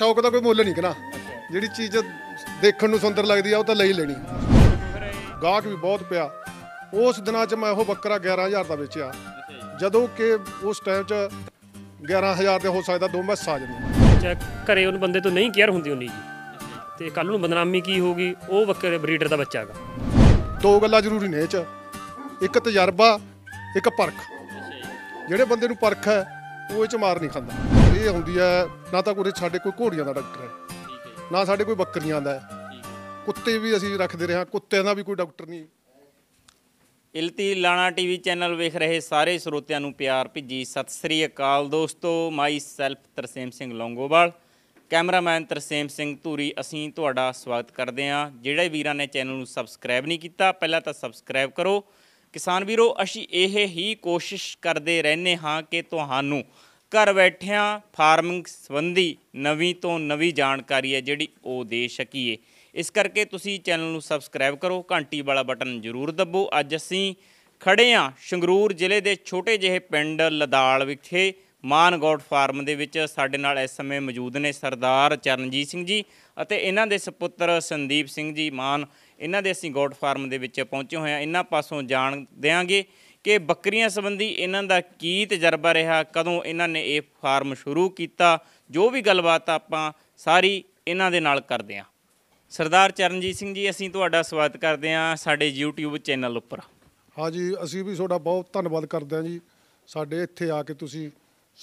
ਸ਼ੌਕ ਦਾ ਕੋਈ ਮੁੱਲ ਨਹੀਂ ਕਨਾ ਜਿਹੜੀ ਚੀਜ਼ ਦੇਖਣ ਨੂੰ ਸੁੰਦਰ ਲੱਗਦੀ ਆ ਉਹ ਤਾਂ ਲਈ ਲੈਣੀ ਗਾਹਕ ਵੀ ਬਹੁਤ ਪਿਆ ਉਸ ਦਿਨਾਂ 'ਚ ਮੈਂ ਉਹ ਬੱਕਰਾ 11000 ਦਾ ਵੇਚਿਆ ਜਦੋਂ ਕਿ ਉਸ ਟਾਈਮ 'ਚ 11000 ਦੇ ਹੋ ਸਕਦਾ ਦੋ ਮੈਸ ਆ ਜਾਂਦੇ ਘਰੇ ਉਹਨ ਬੰਦੇ ਤੋਂ ਨਹੀਂ ਕੇਅਰ ਹੁੰਦੀ ਉਹਨੀ ਜੀ ਤੇ ਕੱਲ ਨੂੰ ਬਦਨਾਮੀ ਕੀ ਹੋਗੀ ਉਹ ਬੱਕਰੇ ਬਰੀਡਰ ਦਾ ਬੱਚਾ ਹੈਗਾ ਦੋ ਗੱਲਾਂ ਜ਼ਰੂਰੀ ਨੇ ਇਹ 'ਚ ਇੱਕ ਤਜਰਬਾ ਇੱਕ ਪਰਖ ਜਿਹੜੇ ਬੰਦੇ ਨੂੰ ਪਰਖ ਹੈ ਉਹ ਇਹ 'ਚ ਮਾਰ ਨਹੀਂ ਖਾਂਦਾ ਇਹ ਹੁੰਦੀ ਹੈ ਨਾ ਤਾਂ ਕੋਈ ਸਾਡੇ ਕੋਈ ਘੋੜੀਆਂ ਦਾ ਡਾਕਟਰ ਹੈ ਠੀਕ ਹੈ ਨਾ ਸਾਡੇ ਕੋਈ ਬੱਕਰੀਆਂ ਦਾ ਹੈ ਕੁੱਤੇ ਵੀ ਅਸੀਂ ਰੱਖਦੇ ਰਹੇ ਹਾਂ ਕੁੱਤਿਆਂ ਦਾ ਵੀ ਕੋਈ ਡਾਕਟਰ ਨਹੀਂ ਇਲਤੀ ਲਾਣਾ ਟੀਵੀ ਚੈਨਲ ਵੇਖ ਰਹੇ ਸਾਰੇ ਸਰੋਤਿਆਂ ਨੂੰ ਪਿਆਰ ਭਿੱਜੀ ਸਤਿ ਸ੍ਰੀ ਅਕਾਲ ਦੋਸਤੋ myself Tarsem Singh Longowal cameraman Tarsem Singh Dhuri ਅਸੀਂ ਤੁਹਾਡਾ ਸਵਾਗਤ ਕਰਦੇ ਹਾਂ ਜਿਹੜੇ ਵੀਰਾਂ ਨੇ ਚੈਨਲ ਨੂੰ ਸਬਸਕ੍ਰਾਈਬ ਨਹੀਂ ਕੀਤਾ ਪਹਿਲਾਂ ਤਾਂ ਸਬਸਕ੍ਰਾਈਬ ਕਰੋ ਕਿਸਾਨ ਵੀਰੋ ਅਸੀਂ ਇਹ ਹੀ ਕੋਸ਼ਿਸ਼ ਕਰਦੇ ਰਹਿੰਦੇ ਹਾਂ ਕਿ ਤੁਹਾਨੂੰ ਘਰ ਬੈਠਿਆਂ ਫਾਰਮਿੰਗ ਸੰਬੰਧੀ ਨਵੀਂ ਤੋਂ ਨਵੀਂ ਜਾਣਕਾਰੀ ਹੈ ਜਿਹੜੀ ਉਹ ਦੇ ਸਕੀਏ ਇਸ ਕਰਕੇ ਤੁਸੀਂ ਚੈਨਲ ਨੂੰ ਸਬਸਕ੍ਰਾਈਬ ਕਰੋ ਘੰਟੀ ਵਾਲਾ ਬਟਨ ਜ਼ਰੂਰ ਦੱਬੋ ਅੱਜ ਅਸੀਂ ਖੜੇ ਆ ਸੰਗਰੂਰ ਜ਼ਿਲ੍ਹੇ ਦੇ ਛੋਟੇ ਜਿਹੇ ਪਿੰਡ ਲਦਾਲ ਵਿਖੇ ਮਾਨਗੋਟ ਫਾਰਮ ਦੇ ਵਿੱਚ ਸਾਡੇ ਨਾਲ ਇਸ ਸਮੇਂ ਮੌਜੂਦ ਨੇ ਸਰਦਾਰ ਚਰਨਜੀਤ ਸਿੰਘ ਜੀ ਅਤੇ ਇਹਨਾਂ ਦੇ ਸੁਪੁੱਤਰ ਸੰਦੀਪ ਸਿੰਘ ਜੀ ਮਾਨ ਇਹਨਾਂ ਦੇ ਅਸੀਂ ਗੋਟ ਫਾਰਮ ਦੇ ਵਿੱਚ ਪਹੁੰਚੇ ਹੋਏ ਆ ਇਹਨਾਂ ਪਾਸੋਂ ਜਾਣ ਦੇਾਂਗੇ ਕਿ ਬੱਕਰੀਆਂ ਸੰਬੰਧੀ ਇਹਨਾਂ ਦਾ ਕੀ ਤਜਰਬਾ ਰਿਹਾ ਕਦੋਂ ਇਹਨਾਂ ਨੇ ਇਹ ਫਾਰਮ ਸ਼ੁਰੂ ਕੀਤਾ ਜੋ ਵੀ ਗੱਲਬਾਤ ਆਪਾਂ ਸਾਰੀ ਇਹਨਾਂ ਦੇ ਨਾਲ ਕਰਦੇ ਹਾਂ ਸਰਦਾਰ ਚਰਨਜੀਤ ਸਿੰਘ ਜੀ ਅਸੀਂ ਤੁਹਾਡਾ ਸਵਾਗਤ ਕਰਦੇ ਹਾਂ ਸਾਡੇ YouTube ਚੈਨਲ ਉੱਪਰ ਹਾਂਜੀ ਅਸੀਂ ਵੀ ਤੁਹਾਡਾ ਬਹੁਤ ਧੰਨਵਾਦ ਕਰਦੇ ਹਾਂ ਜੀ ਸਾਡੇ ਇੱਥੇ ਆ ਕੇ ਤੁਸੀਂ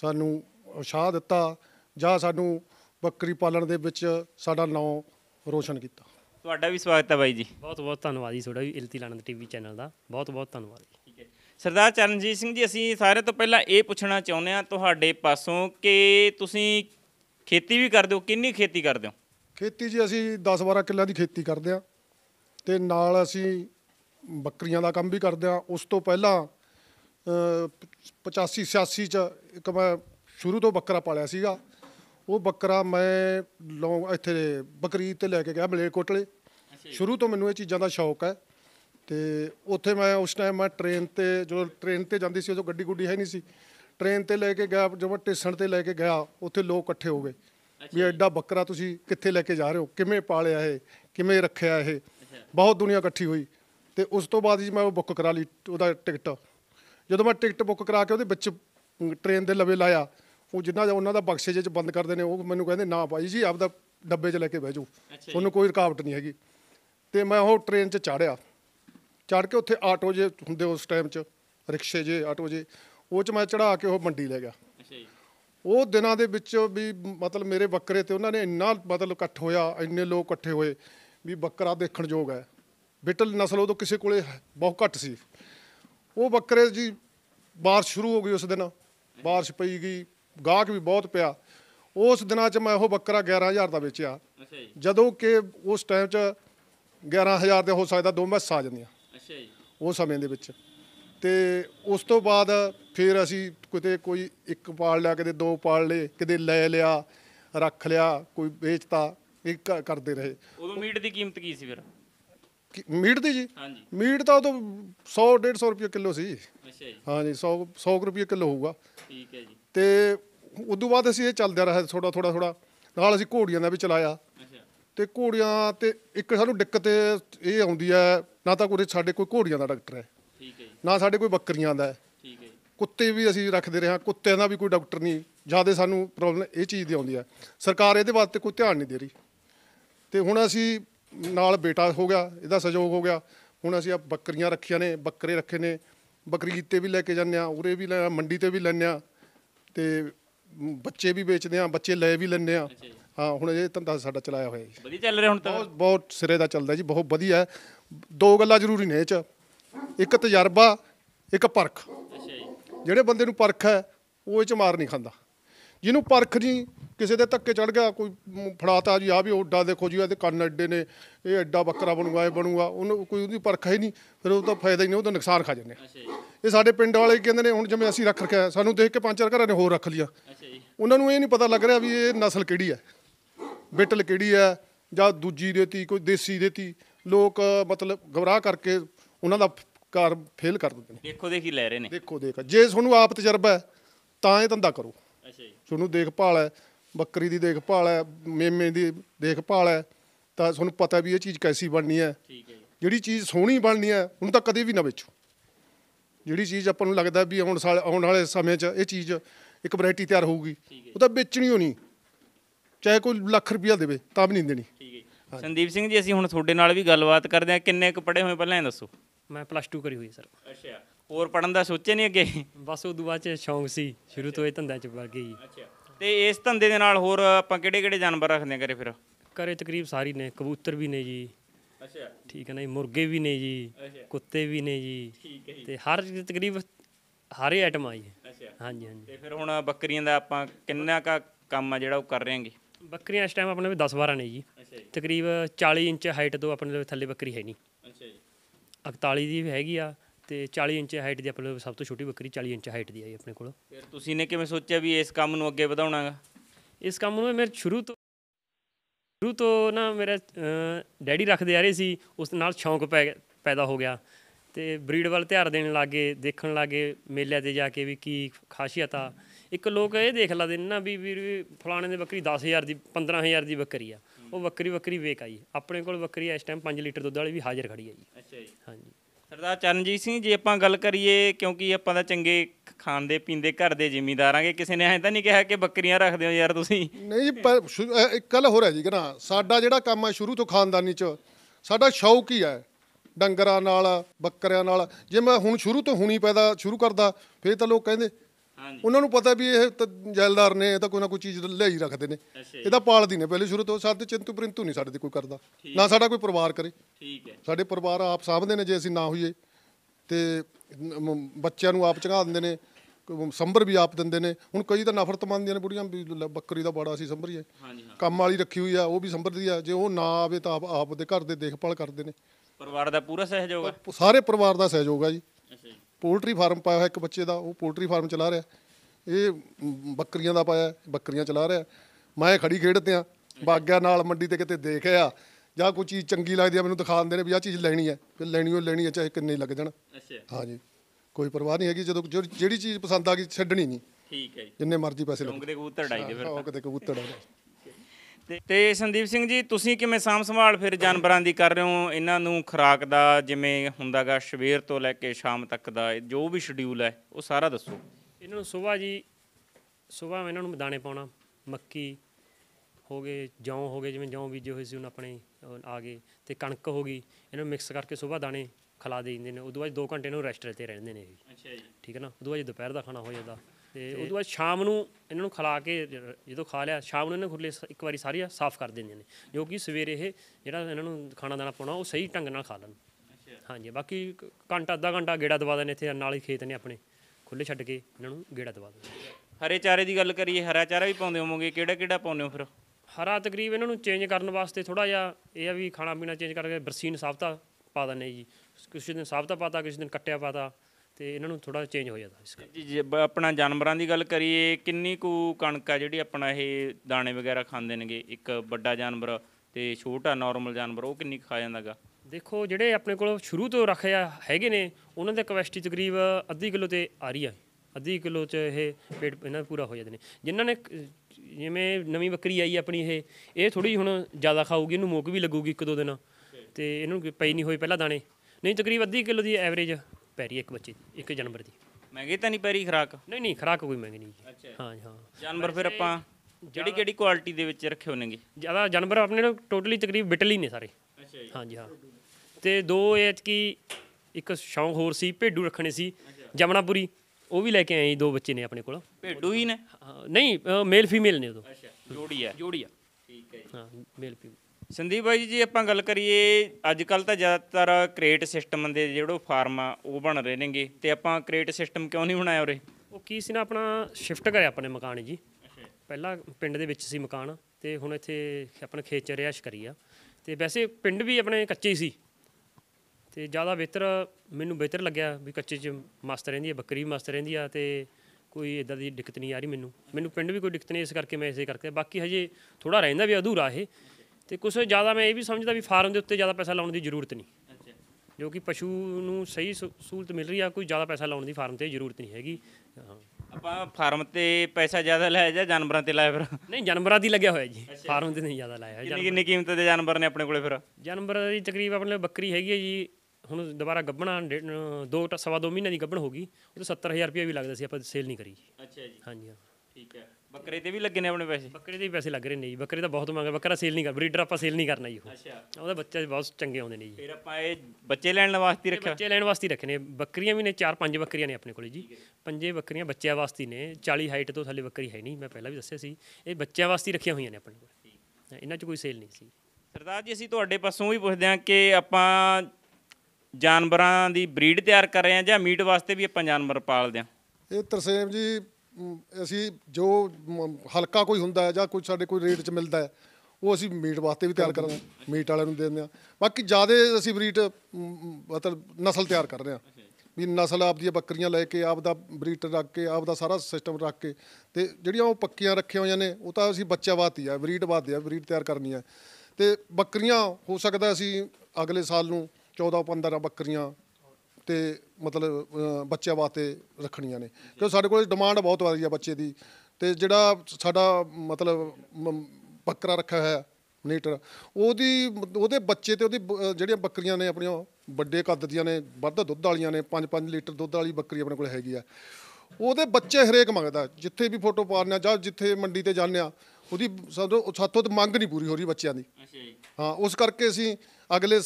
ਸਾਨੂੰ ਉਸ਼ਾਹ ਦਿੱਤਾ ਜਾਂ ਸਾਨੂੰ ਬੱਕਰੀ ਪਾਲਣ ਦੇ ਵਿੱਚ ਸਾਡਾ ਨਾਮ ਰੋਸ਼ਨ ਕੀਤਾ ਤੁਹਾਡਾ ਵੀ ਸਵਾਗਤ ਹੈ ਬਾਈ ਜੀ ਬਹੁਤ ਬਹੁਤ ਧੰਨਵਾਦ ਜੀ ਤੁਹਾਡਾ ਵੀ ਇਲਤੀ ਲਾਨੰਦ ਟੀਵੀ ਚੈਨਲ ਦਾ ਬਹੁਤ ਬਹੁਤ ਧੰਨਵਾਦ ਸਰਦਾਰ ਚਰਨਜੀਤ ਸਿੰਘ ਜੀ ਅਸੀਂ ਸਾਰੇ ਤੋਂ ਪਹਿਲਾਂ ਇਹ ਪੁੱਛਣਾ ਚਾਹੁੰਦੇ ਹਾਂ ਤੁਹਾਡੇ ਪਾਸੋਂ ਕਿ ਤੁਸੀਂ ਖੇਤੀ ਵੀ ਕਰਦੇ ਹੋ ਕਿੰਨੀ ਖੇਤੀ ਕਰਦੇ ਹੋ ਖੇਤੀ ਜੀ ਅਸੀਂ 10-12 ਕਿੱਲਿਆਂ ਦੀ ਖੇਤੀ ਕਰਦੇ ਆ ਤੇ ਨਾਲ ਅਸੀਂ ਬੱਕਰੀਆਂ ਦਾ ਕੰਮ ਵੀ ਕਰਦੇ ਆ ਉਸ ਤੋਂ ਪਹਿਲਾਂ 85 86 ਚ ਇੱਕ ਮੈਂ ਸ਼ੁਰੂ ਤੋਂ ਬੱਕਰਾ ਪਾਲਿਆ ਸੀਗਾ ਉਹ ਬੱਕਰਾ ਮੈਂ ਇੱਥੇ ਬਕਰੀਦ ਤੇ ਲੈ ਕੇ ਗਿਆ ਮਲੇਰਕੋਟਲੇ ਸ਼ੁਰੂ ਤੋਂ ਮੈਨੂੰ ਇਹ ਚੀਜ਼ਾਂ ਦਾ ਸ਼ੌਕ ਹੈ ਤੇ ਉੱਥੇ ਮੈਂ ਉਸ ਟਾਈਮ ਮੈਂ ਟ੍ਰੇਨ ਤੇ ਜੋ ਟ੍ਰੇਨ ਤੇ ਜਾਂਦੀ ਸੀ ਜੋ ਗੱਡੀ ਗੁੱਡੀ ਹੈ ਨਹੀਂ ਸੀ ਟ੍ਰੇਨ ਤੇ ਲੈ ਕੇ ਗਿਆ ਜਦੋਂ ਟੇਸਣ ਤੇ ਲੈ ਕੇ ਗਿਆ ਉੱਥੇ ਲੋਕ ਇਕੱਠੇ ਹੋ ਗਏ ਵੀ ਐਡਾ ਬੱਕਰਾ ਤੁਸੀਂ ਕਿੱਥੇ ਲੈ ਕੇ ਜਾ ਰਹੇ ਹੋ ਕਿਵੇਂ ਪਾਲਿਆ ਇਹ ਕਿਵੇਂ ਰੱਖਿਆ ਇਹ ਬਹੁਤ ਦੁਨੀਆ ਇਕੱਠੀ ਹੋਈ ਤੇ ਉਸ ਤੋਂ ਬਾਅਦ ਜੀ ਮੈਂ ਉਹ ਬੁੱਕ ਕਰਾ ਲਈ ਉਹਦਾ ਟਿਕਟ ਜਦੋਂ ਮੈਂ ਟਿਕਟ ਬੁੱਕ ਕਰਾ ਕੇ ਉਹਦੇ ਵਿੱਚ ਟ੍ਰੇਨ ਦੇ ਲਵੇ ਲਾਇਆ ਉਹ ਜਿੰਨਾ ਉਹਨਾਂ ਦਾ ਬਕਸੇ ਜਿਹੇ ਚ ਬੰਦ ਕਰਦੇ ਨੇ ਉਹ ਮੈਨੂੰ ਕਹਿੰਦੇ ਨਾ ਭਾਈ ਜੀ ਆਪਦਾ ਡੱਬੇ 'ਚ ਲੈ ਕੇ ਬਹਿ ਜਾਓ ਉਹਨੂੰ ਕੋਈ ਰਕਾਵਟ ਨਹੀਂ ਹੈਗੀ ਤੇ ਮੈਂ ਉਹ ਟ੍ਰੇਨ 'ਚ ਚੜਿਆ ਚੜ ਕੇ ਉੱਥੇ ਆਟੋ ਜੇ ਹੁੰਦੇ ਉਸ ਟਾਈਮ 'ਚ ਰਿਕਸ਼ੇ ਜੇ ਆਟੋ ਜੇ ਉਹ 'ਚ ਮੈਂ ਚੜਾ ਕੇ ਉਹ ਮੰਡੀ ਲੈ ਗਿਆ ਅੱਛਾ ਜੀ ਉਹ ਦਿਨਾਂ ਦੇ ਵਿੱਚ ਵੀ ਮਤਲਬ ਮੇਰੇ ਬੱਕਰੇ ਤੇ ਉਹਨਾਂ ਨੇ ਇੰਨਾ ਮਤਲਬ ਇਕੱਠ ਹੋਇਆ ਇੰਨੇ ਲੋਕ ਇਕੱਠੇ ਹੋਏ ਵੀ ਬੱਕਰਾ ਦੇਖਣ ਯੋਗ ਹੈ ਬਿਟਲ ਨਸਲ ਉਦੋਂ ਕਿਸੇ ਕੋਲੇ ਬਹੁਤ ਘੱਟ ਸੀ ਉਹ ਬੱਕਰੇ ਜੀ بارش ਸ਼ੁਰੂ ਹੋ ਗਈ ਉਸ ਦਿਨ بارش ਪਈ ਗਈ ਗਾਹਕ ਵੀ ਬਹੁਤ ਪਿਆ ਉਸ ਦਿਨਾਂ 'ਚ ਮੈਂ ਉਹ ਬੱਕਰਾ 11000 ਦਾ ਵੇਚਿਆ ਜਦੋਂ ਕਿ ਉਸ ਟਾਈਮ 'ਚ 11000 ਦੇ ਹੋ ਸਕਦਾ ਦੋ ਮੈਸ ਆ ਜਾਂਦੀਆਂ ਜੀ ਉਹ ਸਮੇਂ ਦੇ ਵਿੱਚ ਤੇ ਉਸ ਤੋਂ ਬਾਅਦ ਫਿਰ ਅਸੀਂ ਕਿਤੇ ਕੋਈ ਇੱਕ ਪਾਲ ਲਿਆ ਕਿਤੇ ਦੋ ਪਾਲ ਲਏ ਕਿਤੇ ਲੈ ਲਿਆ ਰੱਖ ਲਿਆ ਕੋਈ ਵੇਚਤਾ ਇਹ ਕਰਦੇ ਰਹੇ ਉਦੋਂ ਮੀਟ ਦੀ ਕੀਮਤ ਕੀ ਸੀ ਫਿਰ ਮੀਟ ਦੀ ਜੀ ਹਾਂਜੀ ਮੀਟ ਤਾਂ ਉਦੋਂ 100 150 ਰੁਪਏ ਕਿਲੋ ਸੀ ਅੱਛਾ ਜੀ ਹਾਂਜੀ 100 100 ਰੁਪਏ ਕਿਲੋ ਹੋਊਗਾ ਠੀਕ ਹੈ ਜੀ ਤੇ ਉਦੋਂ ਬਾਅਦ ਅਸੀਂ ਇਹ ਚੱਲਦੇ ਰਹੇ ਥੋੜਾ ਥੋੜਾ ਥੋੜਾ ਨਾਲ ਅਸੀਂ ਘੋੜੀਆਂ ਦਾ ਵੀ ਚਲਾਇਆ ਅੱਛਾ ਤੇ ਘੋੜੀਆਂ ਤੇ ਇੱਕ ਸਾਨੂੰ ਦਿੱਕਤ ਇਹ ਆਉਂਦੀ ਹੈ ਨਾ ਤਾਂ ਕੋਈ ਸਾਡੇ ਕੋਈ ਘੋੜੀਆਂ ਦਾ ਡਾਕਟਰ ਹੈ ਠੀਕ ਹੈ ਜੀ ਨਾ ਸਾਡੇ ਕੋਈ ਬੱਕਰੀਆਂ ਦਾ ਹੈ ਠੀਕ ਹੈ ਜੀ ਕੁੱਤੇ ਵੀ ਅਸੀਂ ਰੱਖਦੇ ਰਹੇ ਹਾਂ ਕੁੱਤਿਆਂ ਦਾ ਵੀ ਕੋਈ ਡਾਕਟਰ ਨਹੀਂ ਜਿਆਦਾ ਸਾਨੂੰ ਪ੍ਰੋਬਲਮ ਇਹ ਚੀਜ਼ ਦੀ ਆਉਂਦੀ ਹੈ ਸਰਕਾਰ ਇਹਦੇ ਵਾਸਤੇ ਕੋਈ ਧਿਆਨ ਨਹੀਂ ਦੇ ਰਹੀ ਤੇ ਹੁਣ ਅਸੀਂ ਨਾਲ ਬੇਟਾ ਹੋ ਗਿਆ ਇਹਦਾ ਸਹਿਯੋਗ ਹੋ ਗਿਆ ਹੁਣ ਅਸੀਂ ਆ ਬੱਕਰੀਆਂ ਰੱਖੀਆਂ ਨੇ ਬੱਕਰੇ ਰੱਖੇ ਨੇ ਬੱਕਰੀ ਜਿੱਤੇ ਵੀ ਲੈ ਕੇ ਜਾਂਦੇ ਆ ਉਰੇ ਵੀ ਲੈ ਮੰਡੀ ਤੇ ਵੀ ਲੈਣੇ ਆ ਤੇ ਬੱਚੇ ਵੀ ਵੇਚਦੇ ਆ ਬੱਚੇ ਲੈ ਵੀ ਲੈਂਦੇ ਆ ਹਾਂ ਹੁਣ ਇਹ ਧੰਦਾ ਸਾਡਾ ਚਲਾਇਆ ਹੋਇਆ ਜੀ ਵਧੀਆ ਚੱਲ ਰਿਹਾ ਹੁਣ ਤਾਂ ਬਹੁਤ ਬਹੁਤ ਸਿਰੇ ਦਾ ਚੱਲਦਾ ਜੀ ਬਹੁਤ ਵਧੀਆ ਦੋ ਗੱਲਾਂ ਜ਼ਰੂਰੀ ਨੇ ਇਹ ਚ ਇੱਕ ਤਜਰਬਾ ਇੱਕ ਪਰਖ ਅੱਛਾ ਜੀ ਜਿਹੜੇ ਬੰਦੇ ਨੂੰ ਪਰਖ ਹੈ ਉਹ ਇਹ ਚ ਮਾਰ ਨਹੀਂ ਖਾਂਦਾ ਜਿਹਨੂੰ ਪਰਖ ਨਹੀਂ ਕਿਸੇ ਦੇ ਧੱਕੇ ਚੜ ਗਿਆ ਕੋਈ ਫੜਾਤਾ ਜੀ ਆ ਵੀ ਓਡਾ ਦੇਖੋ ਜੀ ਇਹਦੇ ਕੰਨ ਐਡੇ ਨੇ ਇਹ ਐਡਾ ਬੱਕਰਾ ਬਣੂਗਾ ਇਹ ਬਣੂਗਾ ਉਹਨੂੰ ਕੋਈ ਉਹਦੀ ਪਰਖਾ ਹੀ ਨਹੀਂ ਫਿਰ ਉਹ ਤਾਂ ਫਾਇਦਾ ਹੀ ਨਹੀਂ ਉਹ ਤਾਂ ਨੁਕਸਾਨ ਖਾ ਜਾਂਦੇ ਅੱਛਾ ਜੀ ਇਹ ਸਾਡੇ ਪਿੰਡ ਵਾਲੇ ਕਹਿੰਦੇ ਨੇ ਹੁਣ ਜਿਵੇਂ ਅਸੀਂ ਰੱਖ ਰਖਿਆ ਸਾਨੂੰ ਦੇਖ ਕੇ ਪੰਜ ਚਾਰ ਘਰਾਂ ਨੇ ਹੋਰ ਰੱਖ ਲਿਆ ਅੱਛਾ ਉਹਨਾਂ ਨੂੰ ਇਹ ਨਹੀਂ ਪਤਾ ਲੱਗ ਰਿਹਾ ਵੀ ਇਹ ਨਸਲ ਕਿਹੜੀ ਹੈ ਬਿਟਲ ਕਿਹੜੀ ਹੈ ਜਾਂ ਦੂਜੀ ਦੇਤੀ ਕੋਈ ਦੇਸੀ ਦੇਤੀ ਲੋਕ ਮਤਲਬ ਗਵਰਾਹ ਕਰਕੇ ਉਹਨਾਂ ਦਾ ਘਰ ਫੇਲ ਕਰ ਦਿੰਦੇ ਨੇ ਦੇਖੋ ਦੇਖੀ ਲੈ ਰਹੇ ਨੇ ਦੇਖੋ ਦੇਖ ਜੇ ਤੁਹਾਨੂੰ ਆਪ ਤਜਰਬਾ ਹੈ ਤਾਂ ਇਹ ਧੰਦਾ ਕਰੋ ਅੱਛਾ ਜੀ ਤੁਹਾਨੂੰ ਦੇਖਭਾਲ ਹੈ ਬੱਕਰੀ ਦੀ ਦੇਖਭਾਲ ਹੈ ਮੇਮੇ ਦੀ ਦੇਖਭਾਲ ਹੈ ਤਾਂ ਤੁਹਾਨੂੰ ਪਤਾ ਵੀ ਇਹ ਚੀਜ਼ ਕੈਸੀ ਬਣਨੀ ਹੈ ਠੀਕ ਹੈ ਜਿਹੜੀ ਚੀਜ਼ ਸੋਹਣੀ ਬਣਨੀ ਹੈ ਉਹਨੂੰ ਤਾਂ ਕਦੇ ਵੀ ਨਾ ਵੇਚੋ ਜਿਹੜੀ ਚੀਜ਼ ਆਪਾਂ ਨੂੰ ਲੱਗਦਾ ਵੀ ਆਉਣ ਸਾਲ ਆਉਣ ਵਾਲੇ ਸਮੇਂ 'ਚ ਇਹ ਚੀਜ਼ ਇੱਕ ਵੈਰਾਈਟੀ ਤਿਆਰ ਹੋਊਗੀ ਉਹ ਤਾਂ ਵੇਚਣੀ ਹੋਣੀ ਚਾਹੇ ਕੋਈ ਲੱਖ ਰੁਪਇਆ ਦੇਵੇ ਤਾਂ ਵੀ ਨਹੀਂ ਦੇਣੀ ਠੀਕ ਹੈ ਸੰਦੀਪ ਸਿੰਘ ਜੀ ਅਸੀਂ ਹੁਣ ਤੁਹਾਡੇ ਨਾਲ ਵੀ ਗੱਲਬਾਤ ਕਰਦੇ ਹਾਂ ਕਿੰਨੇ ਕੁ ਪੜੇ ਹੋਏ ਪਹਿਲਾਂ ਇਹ ਦੱਸੋ ਮੈਂ ਪਲੱਸ 2 ਕਰੀ ਹੋਈ ਸਰ ਅੱਛਾ ਹੋਰ ਪੜਨ ਦਾ ਸੋਚੇ ਨਹੀਂ ਅੱਗੇ ਬਸ ਉਦੋਂ ਬਾਅਦ ਚ ਸ਼ੌਂਕ ਸੀ ਸ਼ੁਰੂ ਤੋਂ ਇਹ ਧੰਦਿਆਂ ਚ ਵਗ ਗਈ ਅੱਛਾ ਤੇ ਇਸ ਧੰਦੇ ਦੇ ਨਾਲ ਹੋਰ ਆਪਾਂ ਕਿਹੜੇ ਕਿਹੜੇ ਜਾਨਵਰ ਰੱਖਦੇ ਹਾਂ ਘਰੇ ਫਿਰ ਘਰੇ ਤਕਰੀਬ ਸਾਰੀ ਨੇ ਕਬੂਤਰ ਵੀ ਨੇ ਜੀ ਅੱਛਾ ਠੀਕ ਹੈ ਨਾ ਜੀ ਮੁਰਗੇ ਵੀ ਨੇ ਜੀ ਅੱਛਾ। ਕੁੱਤੇ ਵੀ ਨੇ ਜੀ ਠੀਕ ਹੈ ਤੇ ਹਰ ਤਕਰੀਬ ਹਰੇ ਆਈਟਮ ਆਈ ਹੈ ਅੱਛਾ ਹਾਂਜੀ ਹਾਂਜੀ ਤੇ ਫਿਰ ਹੁਣ ਬੱਕਰੀਆਂ ਦਾ ਆਪਾਂ ਕਿੰਨਾ ਕਾ ਕੰਮ ਆ ਜਿਹੜਾ ਉਹ ਕਰ ਰਹੇ ਹਾਂਗੇ ਬੱਕਰੀਆਂ ਇਸ ਟਾਈਮ ਆਪਣੇ ਕੋਲ 10 12 ਨੇ ਜੀ ਅੱਛਾ ਜੀ ਤਕਰੀਬ 40 ਇੰਚ ਹਾਈਟ ਤੋਂ ਆਪਣੇ ਕੋਲ ਥੱਲੇ ਬੱਕਰੀ ਹੈ ਨਹੀਂ ਅੱਛਾ ਜੀ 41 ਦੀ ਵੀ ਹੈਗੀ ਆ ਤੇ 40 ਇੰਚ ਹਾਈਟ ਦੀ ਆਪਣੇ ਕੋਲ ਸਭ ਤੋਂ ਛੋਟੀ ਬੱਕਰੀ 40 ਇੰਚ ਹਾਈਟ ਦੀ ਆਈ ਆਪਣੇ ਕੋਲ ਫਿਰ ਤੁਸੀਂ ਨੇ ਕਿਵੇਂ ਸੋਚਿਆ ਵੀ ਇਸ ਕੰਮ ਨੂੰ ਅੱਗੇ ਵਧਾਉਣਾਗਾ ਇਸ ਕੰਮ ਨੂੰ ਮੈਂ ਸ਼ੁਰੂ ਤੋਂ ਸ਼ੁਰੂ ਤੋਂ ਨਾ ਮੇਰਾ ਡੈਡੀ ਰੱਖਦੇ ਆ ਰਹੇ ਸੀ ਉਸ ਨਾਲ ਸ਼ੌਂਕ ਪੈਦਾ ਹੋ ਗਿਆ ਤੇ ਬਰੀਡ ਵੱਲ ਧਿਆਨ ਦੇਣ ਲੱਗੇ ਦੇਖਣ ਲੱਗੇ ਮੇਲਿਆਂ ਤੇ ਜਾ ਕੇ ਵੀ ਕੀ ਖਾਸੀਅਤ ਆ ਇੱਕ ਲੋਕ ਇਹ ਦੇਖ ਲਾ ਦੇ ਨਾ ਵੀ ਵੀਰ ਫਲਾਣੇ ਦੇ ਬੱਕਰੀ 10000 ਦੀ 15000 ਦੀ ਬੱਕਰੀ ਆ ਉਹ ਬੱਕਰੀ ਬੱਕਰੀ ਵੇਕ ਆਈ ਆਪਣੇ ਕੋਲ ਬੱਕਰੀ ਇਸ ਟਾਈਮ 5 ਲੀਟਰ ਦੁੱਧ ਵਾਲੀ ਵੀ ਹਾਜ਼ਰ ਖੜੀ ਆ ਜੀ ਅੱਛਾ ਜੀ ਹਾਂਜੀ ਸਰਦਾਰ ਚਰਨਜੀਤ ਸਿੰਘ ਜੀ ਆਪਾਂ ਗੱਲ ਕਰੀਏ ਕਿਉਂਕਿ ਆਪਾਂ ਦਾ ਚੰਗੇ ਖਾਣ ਪੀਣ ਪੀਂਦੇ ਘਰ ਦੇ ਜ਼ਿਮੀਦਾਰਾਂਗੇ ਕਿਸੇ ਨੇ ਐਂ ਤਾਂ ਨਹੀਂ ਕਿਹਾ ਕਿ ਬੱਕਰੀਆਂ ਰੱਖਦੇ ਹੋ ਯਾਰ ਤੁਸੀਂ ਨਹੀਂ ਪਰ ਇੱਕ ਗੱਲ ਹੋ ਰਿਹਾ ਜੀ ਕਿ ਨਾ ਸਾਡਾ ਜਿਹੜਾ ਕੰਮ ਹੈ ਸ਼ੁਰੂ ਤੋਂ ਖਾਨਦਾਨੀ ਚ ਸਾਡਾ ਸ਼ੌਕ ਹੀ ਹੈ ਡੰਗਰਾਂ ਨਾਲ ਬੱਕਰਿਆਂ ਨਾਲ ਜੇ ਮੈਂ ਹੁਣ ਸ਼ੁਰੂ ਤੋਂ ਹੁਣੀ ਪੈਦਾ ਸ਼ੁਰੂ ਕਰਦਾ ਫੇਰ ਤਾਂ ਲੋਕ ਕਹਿੰਦੇ ਉਹਨਾਂ ਨੂੰ ਪਤਾ ਵੀ ਇਹ ਜੈਲਦਾਰ ਨੇ ਇਹ ਤਾਂ ਕੋਈ ਨਾ ਕੋਈ ਚੀਜ਼ ਲੈ ਹੀ ਰੱਖਦੇ ਨੇ ਇਹ ਤਾਂ ਪਾਲਦੀ ਨੇ ਪਹਿਲੇ ਸ਼ੁਰੂ ਤੋਂ ਸਾਡੇ ਚਿੰਤੂ ਪ੍ਰਿੰਤੂ ਨਹੀਂ ਸਾਡੇ ਦੀ ਕੋਈ ਕਰਦਾ ਨਾ ਸਾਡਾ ਕੋਈ ਪਰਿਵਾਰ ਕਰੇ ਠੀਕ ਹੈ ਸਾਡੇ ਪਰਿਵਾਰ ਆਪ ਸਾਂਭਦੇ ਨੇ ਜੇ ਅਸੀਂ ਨਾ ਹੋਈਏ ਤੇ ਬੱਚਿਆਂ ਨੂੰ ਆਪ ਚੰਗਾ ਦਿੰਦੇ ਨੇ ਸੰਭਰ ਵੀ ਆਪ ਦਿੰਦੇ ਨੇ ਹੁਣ ਕਈ ਤਾਂ ਨਫ਼ਰਤ ਮੰਨਦੀਆਂ ਨੇ ਬੁੜੀਆਂ ਬੱਕਰੀ ਦਾ ਬਾੜਾ ਅਸੀਂ ਸੰਭਰੀਏ ਕੰਮ ਵਾਲੀ ਰੱਖੀ ਹੋਈ ਆ ਉਹ ਵੀ ਸੰਭਰਦੀ ਆ ਜੇ ਉਹ ਨਾ ਆਵੇ ਤਾਂ ਆਪ ਆਪ ਦੇ ਘਰ ਦੇ ਦੇਖਭਾਲ ਕਰਦੇ ਨੇ ਪਰਿਵਾਰ ਦਾ ਪੂਰਾ ਸਹਿਯੋਗ ਆ ਸਾਰੇ ਪਰਿਵਾਰ ਦਾ ਸਹਿਯੋਗ ਆ ਜੀ ਪੋਲਟਰੀ ਫਾਰਮ ਪਾਇਆ ਹੋਇਆ ਇੱਕ ਬੱਚੇ ਦਾ ਉਹ ਪੋਲਟਰੀ ਫਾਰਮ ਚਲਾ ਰਿਹਾ ਇਹ ਬੱਕਰੀਆਂ ਦਾ ਪਾਇਆ ਬੱਕਰੀਆਂ ਚਲਾ ਰਿਹਾ ਮੈਂ ਖੜੀ ਖੇਡਦੇ ਆ ਬਾਗਿਆ ਨਾਲ ਮੰਡੀ ਤੇ ਕਿਤੇ ਦੇਖਿਆ ਜਾਂ ਕੋਈ ਚੀਜ਼ ਚੰਗੀ ਲੱਗਦੀ ਆ ਮੈਨੂੰ ਦਿਖਾ ਦਿੰਦੇ ਨੇ ਵੀ ਆ ਚੀਜ਼ ਲੈਣੀ ਹੈ ਫਿਰ ਲੈਣੀ ਹੋ ਲੈਣੀ ਹੈ ਚਾਹੇ ਕਿੰਨੇ ਲੱਗ ਜਾਣ ਅੱਛਾ ਹਾਂਜੀ ਕੋਈ ਪਰਵਾਹ ਨਹੀਂ ਹੈਗੀ ਜਦੋਂ ਜਿਹੜੀ ਚੀਜ਼ ਪਸੰਦ ਆ ਗਈ ਛੱਡਣੀ ਨਹੀਂ ਠੀਕ ਹੈ ਜੀ ਜਿੰਨੇ ਮਰਜ਼ੀ ਪੈਸੇ ਲਓ ਕਬੂਤਰ ਡਾਈ ਦੇ ਫਿਰ ਕਬੂਤਰ ਡਾਈ ਤੇ ਸੰਦੀਪ ਸਿੰਘ ਜੀ ਤੁਸੀਂ ਕਿਵੇਂ ਸਾਮ ਸੰਭਾਲ ਫਿਰ ਜਾਨਵਰਾਂ ਦੀ ਕਰ ਰਹੇ ਹੋ ਇਹਨਾਂ ਨੂੰ ਖੁਰਾਕ ਦਾ ਜਿਵੇਂ ਹੁੰਦਾਗਾ ਸਵੇਰ ਤੋਂ ਲੈ ਕੇ ਸ਼ਾਮ ਤੱਕ ਦਾ ਜੋ ਵੀ ਸ਼ਡਿਊਲ ਹੈ ਉਹ ਸਾਰਾ ਦੱਸੋ ਇਹਨਾਂ ਨੂੰ ਸਵੇਰ ਜੀ ਸਵੇਰ ਇਹਨਾਂ ਨੂੰ ਦਾਣੇ ਪਾਉਣਾ ਮੱਕੀ ਹੋ ਗਏ ਜੌ ਹੋ ਗਏ ਜਿਵੇਂ ਜੌ ਬੀਜੇ ਹੋਏ ਸੀ ਉਹਨਾਂ ਆਪਣੇ ਆ ਗਏ ਤੇ ਕਣਕ ਹੋ ਗਈ ਇਹਨਾਂ ਨੂੰ ਮਿਕਸ ਕਰਕੇ ਸਵੇਰ ਦਾਣੇ ਖਲਾ ਦੇ ਦਿੰਦੇ ਨੇ ਉਦੋਂ ਬਾਅਦ 2 ਘੰਟੇ ਨੂੰ ਰੈਸਟ ਤੇ ਰਹਿੰਦੇ ਨੇ ਜੀ ਅੱਛਾ ਜੀ ਠੀਕ ਹੈ ਨਾ ਉਦੋਂ ਬਾਅਦ ਦੁਪਹਿਰ ਦਾ ਖਾਣਾ ਹੋ ਜਾਂਦਾ ਤੇ ਤੋਂ ਬਾਅਦ ਸ਼ਾਮ ਨੂੰ ਇਹਨਾਂ ਨੂੰ ਖਲਾ ਕੇ ਜਦੋਂ ਖਾ ਲਿਆ ਸ਼ਾਮ ਨੂੰ ਇਹਨਾਂ ਖੁਰਲੇ ਇੱਕ ਵਾਰੀ ਸਾਰੀਆਂ ਸਾਫ਼ ਕਰ ਦਿੰਦੇ ਨੇ ਜੋ ਕਿ ਸਵੇਰੇ ਇਹ ਜਿਹੜਾ ਇਹਨਾਂ ਨੂੰ ਖਾਣਾ ਦਾਣਾ ਪਾਉਣਾ ਉਹ ਸਹੀ ਢੰਗ ਨਾਲ ਖਾ ਲੈਣ ਹਾਂਜੀ ਬਾਕੀ ਘੰਟਾ ਅੱਧਾ ਘੰਟਾ ਗੇੜਾ ਦਵਾ ਦਿੰਦੇ ਇੱਥੇ ਨਾਲ ਹੀ ਖੇਤ ਨੇ ਆਪਣੇ ਖੁੱਲੇ ਛੱਡ ਕੇ ਇਹਨਾਂ ਨੂੰ ਗੇੜਾ ਦਵਾ ਦਿੰਦੇ ਹਰੇ ਚਾਰੇ ਦੀ ਗੱਲ ਕਰੀਏ ਹਰਾ ਚਾਰਾ ਵੀ ਪਾਉਂਦੇ ਹੋਵੋਗੇ ਕਿਹੜਾ ਕਿਹੜਾ ਪਾਉਂਦੇ ਹੋ ਫਿਰ ਹਰਾ ਤਕਰੀਬ ਇਹਨਾਂ ਨੂੰ ਚੇਂਜ ਕਰਨ ਵਾਸਤੇ ਥੋੜਾ ਜਿਹਾ ਇਹ ਆ ਵੀ ਖਾਣਾ ਪੀਣਾ ਚੇਂਜ ਕਰਕੇ ਬਰਸੀਨ ਸਾਫਤਾ ਪਾ ਦਿੰਦੇ ਜੀ ਕਿਸੇ ਦਿਨ ਸਾਫਤਾ ਪਾਤਾ ਕਿਸੇ ਦਿਨ ਕੱਟਿਆ ਪਾਤਾ ਤੇ ਇਹਨਾਂ ਨੂੰ ਥੋੜਾ ਚੇਂਜ ਹੋ ਜਾਂਦਾ ਇਸ ਕਰਕੇ ਜੀ ਜੇ ਆਪਣਾ ਜਾਨਵਰਾਂ ਦੀ ਗੱਲ ਕਰੀਏ ਕਿੰਨੀ ਕੁ ਕਣਕ ਆ ਜਿਹੜੀ ਆਪਣਾ ਇਹ ਦਾਣੇ ਵਗੈਰਾ ਖਾਂਦੇ ਨੇਗੇ ਇੱਕ ਵੱਡਾ ਜਾਨਵਰ ਤੇ ਛੋਟਾ ਨਾਰਮਲ ਜਾਨਵਰ ਉਹ ਕਿੰਨੀ ਖਾ ਜਾਂਦਾਗਾ ਦੇਖੋ ਜਿਹੜੇ ਆਪਣੇ ਕੋਲ ਸ਼ੁਰੂ ਤੋਂ ਰੱਖਿਆ ਹੈਗੇ ਨੇ ਉਹਨਾਂ ਦੇ ਕਵੈਸਟੀ ਤਕਰੀਬ ਅੱਧੀ ਕਿਲੋ ਤੇ ਆ ਰਹੀ ਆ ਅੱਧੀ ਕਿਲੋ ਚ ਇਹ ਪੇਟ ਇਹਨਾਂ ਦਾ ਪੂਰਾ ਹੋ ਜਾਂਦੇ ਨੇ ਜਿਨ੍ਹਾਂ ਨੇ ਜਿਵੇਂ ਨਵੀਂ ਬੱਕਰੀ ਆਈ ਆਪਣੀ ਇਹ ਇਹ ਥੋੜੀ ਹੁਣ ਜ਼ਿਆਦਾ ਖਾਊਗੀ ਇਹਨੂੰ ਮੋਕ ਵੀ ਲੱਗੂਗੀ ਇੱਕ ਦੋ ਦਿਨ ਤੇ ਇਹਨੂੰ ਪਈ ਨਹੀਂ ਹੋਈ ਪਹਿਲਾਂ ਦਾਣੇ ਨਹੀਂ ਤਕਰੀਬ ਅੱਧੀ ਕਿਲੋ ਦੀ ਐਵਰੇਜ ਪੈਰੀ ਇੱਕ ਬੱਚੇ ਦੀ ਇੱਕ ਜਾਨਵਰ ਦੀ ਮਹਿੰਗੀ ਤਾਂ ਨਹੀਂ ਪੈਰੀ ਖਰਾਕ ਨਹੀਂ ਨਹੀਂ ਖਰਾਕ ਕੋਈ ਮਹਿੰਗੀ ਨਹੀਂ ਜੀ ਅੱਛਾ ਹਾਂ ਹਾਂ ਜਾਨਵਰ ਫਿਰ ਆਪਾਂ ਜਿਹੜੀ ਕਿਹੜੀ ਕੁਆਲਿਟੀ ਦੇ ਵਿੱਚ ਰੱਖੇ ਹੋਣਗੇ ਜ਼ਿਆਦਾ ਜਾਨਵਰ ਆਪਣੇ ਟੋਟਲੀ ਤਕਰੀਬ ਬਿਟਲ ਹੀ ਨੇ ਸਾਰੇ ਅੱਛਾ ਜੀ ਹਾਂਜੀ ਹਾਂ ਤੇ ਦੋ ਇਹ ਕੀ ਇੱਕ ਸ਼ੌਂਕ ਹੋਰ ਸੀ ਭੇਡੂ ਰੱਖਣੇ ਸੀ ਜਮਨਾਪੁਰੀ ਉਹ ਵੀ ਲੈ ਕੇ ਆਏ ਜੀ ਦੋ ਬੱਚੇ ਨੇ ਆਪਣੇ ਕੋਲ ਭੇਡੂ ਹੀ ਨੇ ਨਹੀਂ ਮੇਲ ਫੀਮੇਲ ਨੇ ਉਹ ਦੋ ਅੱਛਾ ਜੋੜੀ ਹੈ ਜੋੜੀ ਹੈ ਠੀਕ ਹੈ ਜੀ ਹਾਂ ਮੇਲ ਫੀਮੇਲ ਸੰਦੀਪ ਭਾਈ ਜੀ ਆਪਾਂ ਗੱਲ ਕਰੀਏ ਅੱਜ ਕੱਲ ਤਾਂ ਜ਼ਿਆਦਾਤਰ ਕ੍ਰੇਟ ਸਿਸਟਮ ਦੇ ਜਿਹੜੋ ਫਾਰਮ ਆ ਉਹ ਬਣ ਰਹੇ ਨੇਗੇ ਤੇ ਆਪਾਂ ਕ੍ਰੇਟ ਸਿਸਟਮ ਕਿਉਂ ਨਹੀਂ ਬਣਾਇਆ ਉਰੇ ਉਹ ਕੀ ਸੀ ਨਾ ਆਪਣਾ ਸ਼ਿਫਟ ਕਰਿਆ ਆਪਣੇ ਮਕਾਨ ਜੀ ਪਹਿਲਾਂ ਪਿੰਡ ਦੇ ਵਿੱਚ ਸੀ ਮਕਾਨ ਤੇ ਹੁਣ ਇੱਥੇ ਆਪਣਾ ਖੇਚ ਰਿਆਸ਼ ਕਰੀ ਆ ਤੇ ਵੈਸੇ ਪਿੰਡ ਵੀ ਆਪਣੇ ਕੱਚੇ ਸੀ ਤੇ ਜ਼ਿਆਦਾ ਬਿਹਤਰ ਮੈਨੂੰ ਬਿਹਤਰ ਲੱਗਿਆ ਵੀ ਕੱਚੇ ਚ ਮਸਤ ਰਹਿੰਦੀ ਆ ਬੱਕਰੀ ਵੀ ਮਸਤ ਰਹਿੰਦੀ ਆ ਤੇ ਕੋਈ ਇਦਾਂ ਦੀ ਦਿੱਕਤ ਨਹੀਂ ਆ ਰਹੀ ਮੈਨੂੰ ਮੈਨੂੰ ਪਿੰਡ ਵੀ ਕੋਈ ਦਿੱਕਤ ਨਹੀਂ ਇਸ ਕਰਕੇ ਮੈਂ ਐਸੇ ਕਰਕੇ ਬਾਕੀ ਹਜੇ ਥੋੜਾ ਰਹਿੰਦਾ ਵੀ ਅਧੂਰਾ ਇਹ ਤੇ ਕੁਝ ਜ਼ਿਆਦਾ ਮੈਂ ਇਹ ਵੀ ਸਮਝਦਾ ਵੀ ਫਾਰਮ ਦੇ ਉੱਤੇ ਜ਼ਿਆਦਾ ਪੈਸਾ ਲਾਉਣ ਦੀ ਜ਼ਰੂਰਤ ਨਹੀਂ ਅੱਛਾ ਜੋ ਕਿ ਪਸ਼ੂ ਨੂੰ ਸਹੀ ਸਹੂਲਤ ਮਿਲ ਰਹੀ ਆ ਕੋਈ ਜ਼ਿਆਦਾ ਪੈਸਾ ਲਾਉਣ ਦੀ ਫਾਰਮ ਤੇ ਜ਼ਰੂਰਤ ਨਹੀਂ ਹੈਗੀ ਆਪਾਂ ਫਾਰਮ ਤੇ ਪੈਸਾ ਜ਼ਿਆਦਾ ਲਾਇਆ ਜਾਂ ਜਾਨਵਰਾਂ ਤੇ ਲਾਇਆ ਫਿਰ ਨਹੀਂ ਜਾਨਵਰਾਂ ਦੀ ਲੱਗਿਆ ਹੋਇਆ ਜੀ ਫਾਰਮ ਤੇ ਨਹੀਂ ਜ਼ਿਆਦਾ ਲਾਇਆ ਕਿੰਨੀ ਕਿੰਨੀ ਕੀਮਤ ਦੇ ਜਾਨਵਰ ਨੇ ਆਪਣੇ ਕੋਲੇ ਫਿਰ ਜਾਨਵਰਾਂ ਦੀ ਤਕਰੀਬ ਆਪਣੇ ਬੱਕਰੀ ਹੈਗੀ ਹੈ ਜੀ ਹੁਣ ਦੁਬਾਰਾ ਗੱਭਣਾ 2 ਸਵਾ 2 ਮਹੀਨੇ ਦੀ ਗੱਭਣ ਹੋ ਗਈ ਉਹ ਤਾਂ 70000 ਰੁਪਏ ਵੀ ਲੱਗਦਾ ਸੀ ਆਪਾਂ ਸੇਲ ਨਹੀਂ ਕਰੀ ਅੱਛਾ ਜੀ ਹਾਂਜੀ ਠੀਕ ਹੈ ਬੱਕਰੇ ਤੇ ਵੀ ਲੱਗੇ ਨੇ ਆਪਣੇ ਪੈਸੇ ਬੱਕਰੇ ਦੇ ਵੀ ਪੈਸੇ ਲੱਗ ਰਹੇ ਨੇ ਜੀ ਬੱਕਰੇ ਤਾਂ ਬਹੁਤ ਮੰਗਦੇ ਬੱਕਰਾ ਸੇਲ ਨਹੀਂ ਕਰ ਬਰੀਡਰ ਆਪਾਂ ਸੇਲ ਨਹੀਂ ਕਰਨਾ ਜੀ ਉਹ ਅੱਛਾ ਉਹਦਾ ਬੱਚਾ ਬਹੁਤ ਚੰਗੇ ਆਉਂਦੇ ਨੇ ਜੀ ਫਿਰ ਆਪਾਂ ਇਹ ਬੱਚੇ ਲੈਣ ਵਾਸਤੇ ਰੱਖਿਆ ਬੱਚੇ ਲੈਣ ਵਾਸਤੇ ਰੱਖੇ ਨੇ ਬੱਕਰੀਆਂ ਵੀ ਨੇ ਚਾਰ ਪੰਜ ਬੱਕਰੀਆਂ ਨੇ ਆਪਣੇ ਕੋਲੇ ਜੀ ਪੰਜੇ ਬੱਕਰੀਆਂ ਬੱਚਿਆਂ ਵਾਸਤੇ ਨੇ 40 ਹਾਈਟ ਤੋਂ ਥੱਲੇ ਬੱਕਰੀ ਹੈ ਨਹੀਂ ਮੈਂ ਪਹਿਲਾਂ ਵੀ ਦੱਸਿਆ ਸੀ ਇਹ ਬੱਚਿਆਂ ਵਾਸਤੇ ਰੱਖੀਆਂ ਹੋਈਆਂ ਨੇ ਆਪਣੇ ਕੋਲ ਇਹਨਾਂ 'ਚ ਕੋਈ ਸੇਲ ਨਹੀਂ ਸੀ ਸਰਦਾਰ ਜੀ ਅਸੀਂ ਤੁਹਾਡੇ ਪਾਸੋਂ ਵੀ ਪੁੱਛਦੇ ਹਾਂ ਕਿ ਆਪਾਂ ਜਾਨਵਰਾਂ ਦੀ ਬਰੀਡ ਤਿਆਰ ਕਰ ਰਹੇ ਹਾਂ ਜਾਂ ਮੀਟ ਵਾਸਤੇ ਵੀ ਆਪਾਂ ਜਾਨਵਰ ਪਾਲਦੇ ਹਾਂ ਇਹ ਤਰਸੇਮ ਜੀ ਅਸੀਂ ਜੋ ਹਲਕਾ ਕੋਈ ਹੁੰਦਾ ਹੈ ਜਾਂ ਕੋਈ ਸਾਡੇ ਕੋਈ ਰੇਟ 'ਚ ਮਿਲਦਾ ਹੈ ਉਹ ਅਸੀਂ ਮੀਟ ਵਾਸਤੇ ਵੀ ਤਿਆਰ ਕਰਦੇ ਹਾਂ ਮੀਟ ਵਾਲਿਆਂ ਨੂੰ ਦੇ ਦਿੰਦੇ ਆ ਬਾਕੀ ਜ਼ਿਆਦਾ ਅਸੀਂ ਬਰੀਡ ਮਤਲਬ ਨਸਲ ਤਿਆਰ ਕਰ ਰਹੇ ਵੀ ਨਸਲ ਆਪ ਦੀਆਂ ਬੱਕਰੀਆਂ ਲੈ ਕੇ ਆਪ ਦਾ ਬਰੀਡ ਰੱਖ ਕੇ ਆਪ ਦਾ ਸਾਰਾ ਸਿਸਟਮ ਰੱਖ ਕੇ ਤੇ ਜਿਹੜੀਆਂ ਉਹ ਪੱਕੀਆਂ ਰੱਖੀਆਂ ਹੋਈਆਂ ਨੇ ਉਹ ਤਾਂ ਅਸੀਂ ਬੱਚਾ ਵਾਤੀ ਆ ਬਰੀਡ ਵਾਤੀ ਆ ਬਰੀਡ ਤਿਆਰ ਕਰਨੀ ਆ ਤੇ ਬੱਕਰੀਆਂ ਹੋ ਸਕਦਾ ਅਸੀਂ ਅਗਲੇ ਸਾਲ ਨੂੰ 14 15 ਬੱਕਰੀਆਂ ਤੇ ਮਤਲਬ ਬੱਚਿਆਂ ਵਾਸਤੇ ਰੱਖਣੀਆਂ ਨੇ ਕਿਉਂਕਿ ਸਾਡੇ ਕੋਲ ਡਿਮਾਂਡ ਬਹੁਤ ਵਧੀ ਆ ਬੱਚੇ ਦੀ ਤੇ ਜਿਹੜਾ ਸਾਡਾ ਮਤਲਬ ਬੱਕਰਾ ਰੱਖਿਆ ਹੋਇਆ ਨੀਟਰ ਉਹਦੀ ਉਹਦੇ ਬੱਚੇ ਤੇ ਉਹਦੀ ਜਿਹੜੀਆਂ ਬੱਕਰੀਆਂ ਨੇ ਆਪਣੀਆਂ ਵੱਡੇ ਕੱਦ ਦੀਆਂ ਨੇ ਵੱਧ ਦੁੱਧ ਵਾਲੀਆਂ ਨੇ 5-5 ਲੀਟਰ ਦੁੱਧ ਵਾਲੀ ਬੱਕਰੀ ਆਪਣੇ ਕੋਲ ਹੈਗੀ ਆ ਉਹਦੇ ਬੱਚੇ ਹਰੇਕ ਮੰਗਦਾ ਜਿੱਥੇ ਵੀ ਫੋਟੋ ਪਾਉਣਾ ਜਾਂ ਜਿੱਥੇ ਮੰਡੀ ਤੇ ਜਾਣਿਆ ਉਹਦੀ ਸਾਡੋ ਸਾਥੋਂ ਤੇ ਮੰਗ ਨਹੀਂ ਪੂਰੀ ਹੋ ਰਹੀ ਬੱਚਿਆਂ ਦੀ ਅੱਛਾ ਜੀ ਹਾਂ ਉਸ ਕਰਕੇ ਅਸੀਂ ਅਗਲੇ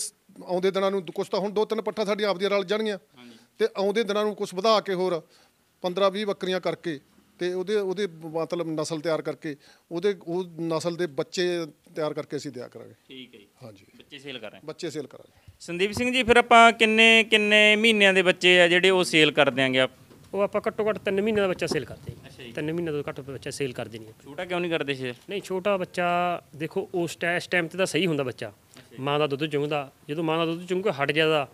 ਆਉਂਦੇ ਦਿਨਾਂ ਨੂੰ ਕੁਛ ਤਾਂ ਹੁਣ ਦੋ ਤਿੰਨ ਪੱਠਾ ਸਾਡੀਆਂ ਆਪਦੀਆਂ ਰਲ ਜਾਣਗੀਆਂ ਤੇ ਆਉਂਦੇ ਦਿਨਾਂ ਨੂੰ ਕੁਛ ਵਧਾ ਕੇ ਹੋਰ 15 20 ਬੱਕਰੀਆਂ ਕਰਕੇ ਤੇ ਉਹਦੇ ਉਹਦੇ ਮਤਲਬ ਨਸਲ ਤਿਆਰ ਕਰਕੇ ਉਹਦੇ ਉਹ ਨਸਲ ਦੇ ਬੱਚੇ ਤਿਆਰ ਕਰਕੇ ਅਸੀਂ ਦਿਆ ਕਰਾਂਗੇ ਠੀਕ ਹੈ ਜੀ ਹਾਂਜੀ ਬੱਚੇ ਸੇਲ ਕਰ ਰਹੇ ਬੱਚੇ ਸੇਲ ਕਰਾਂਗੇ ਸੰਦੀਪ ਸਿੰਘ ਜੀ ਫਿਰ ਆਪਾਂ ਕਿੰਨੇ ਕਿੰਨੇ ਮਹੀਨਿਆਂ ਦੇ ਬੱਚੇ ਆ ਜਿਹੜੇ ਉਹ ਸੇਲ ਕਰ ਦਿਆਂਗੇ ਆਪ ਉਹ ਆਪਾਂ ਘੱਟੋ ਘੱਟ 3 ਮਹੀਨੇ ਦਾ ਬੱਚਾ ਸੇਲ ਕਰਦੇ ਅੱਛਾ ਜੀ 3 ਮਹੀਨੇ ਤੋਂ ਘੱਟ ਬੱਚਾ ਸੇਲ ਕਰਦੇ ਨਹੀਂ ਆਪਾਂ। ਛੋਟਾ ਕਿਉਂ ਨਹੀਂ ਕਰਦੇ ਸੀ ਨਹੀਂ ਛੋਟਾ ਬੱਚਾ ਦੇਖੋ ਉਸ ਟੈ- ਟਾਈਮ ਤੇ ਤਾਂ ਸਹੀ ਹੁੰਦਾ ਬੱਚਾ ਮਾਂ ਦਾ ਦੁੱਧ ਚੁੰਗਦਾ ਜਦੋਂ ਮਾਂ ਦਾ ਦੁੱਧ ਚੁੰਗ ਕੇ ਹਟ ਜਾਂਦਾ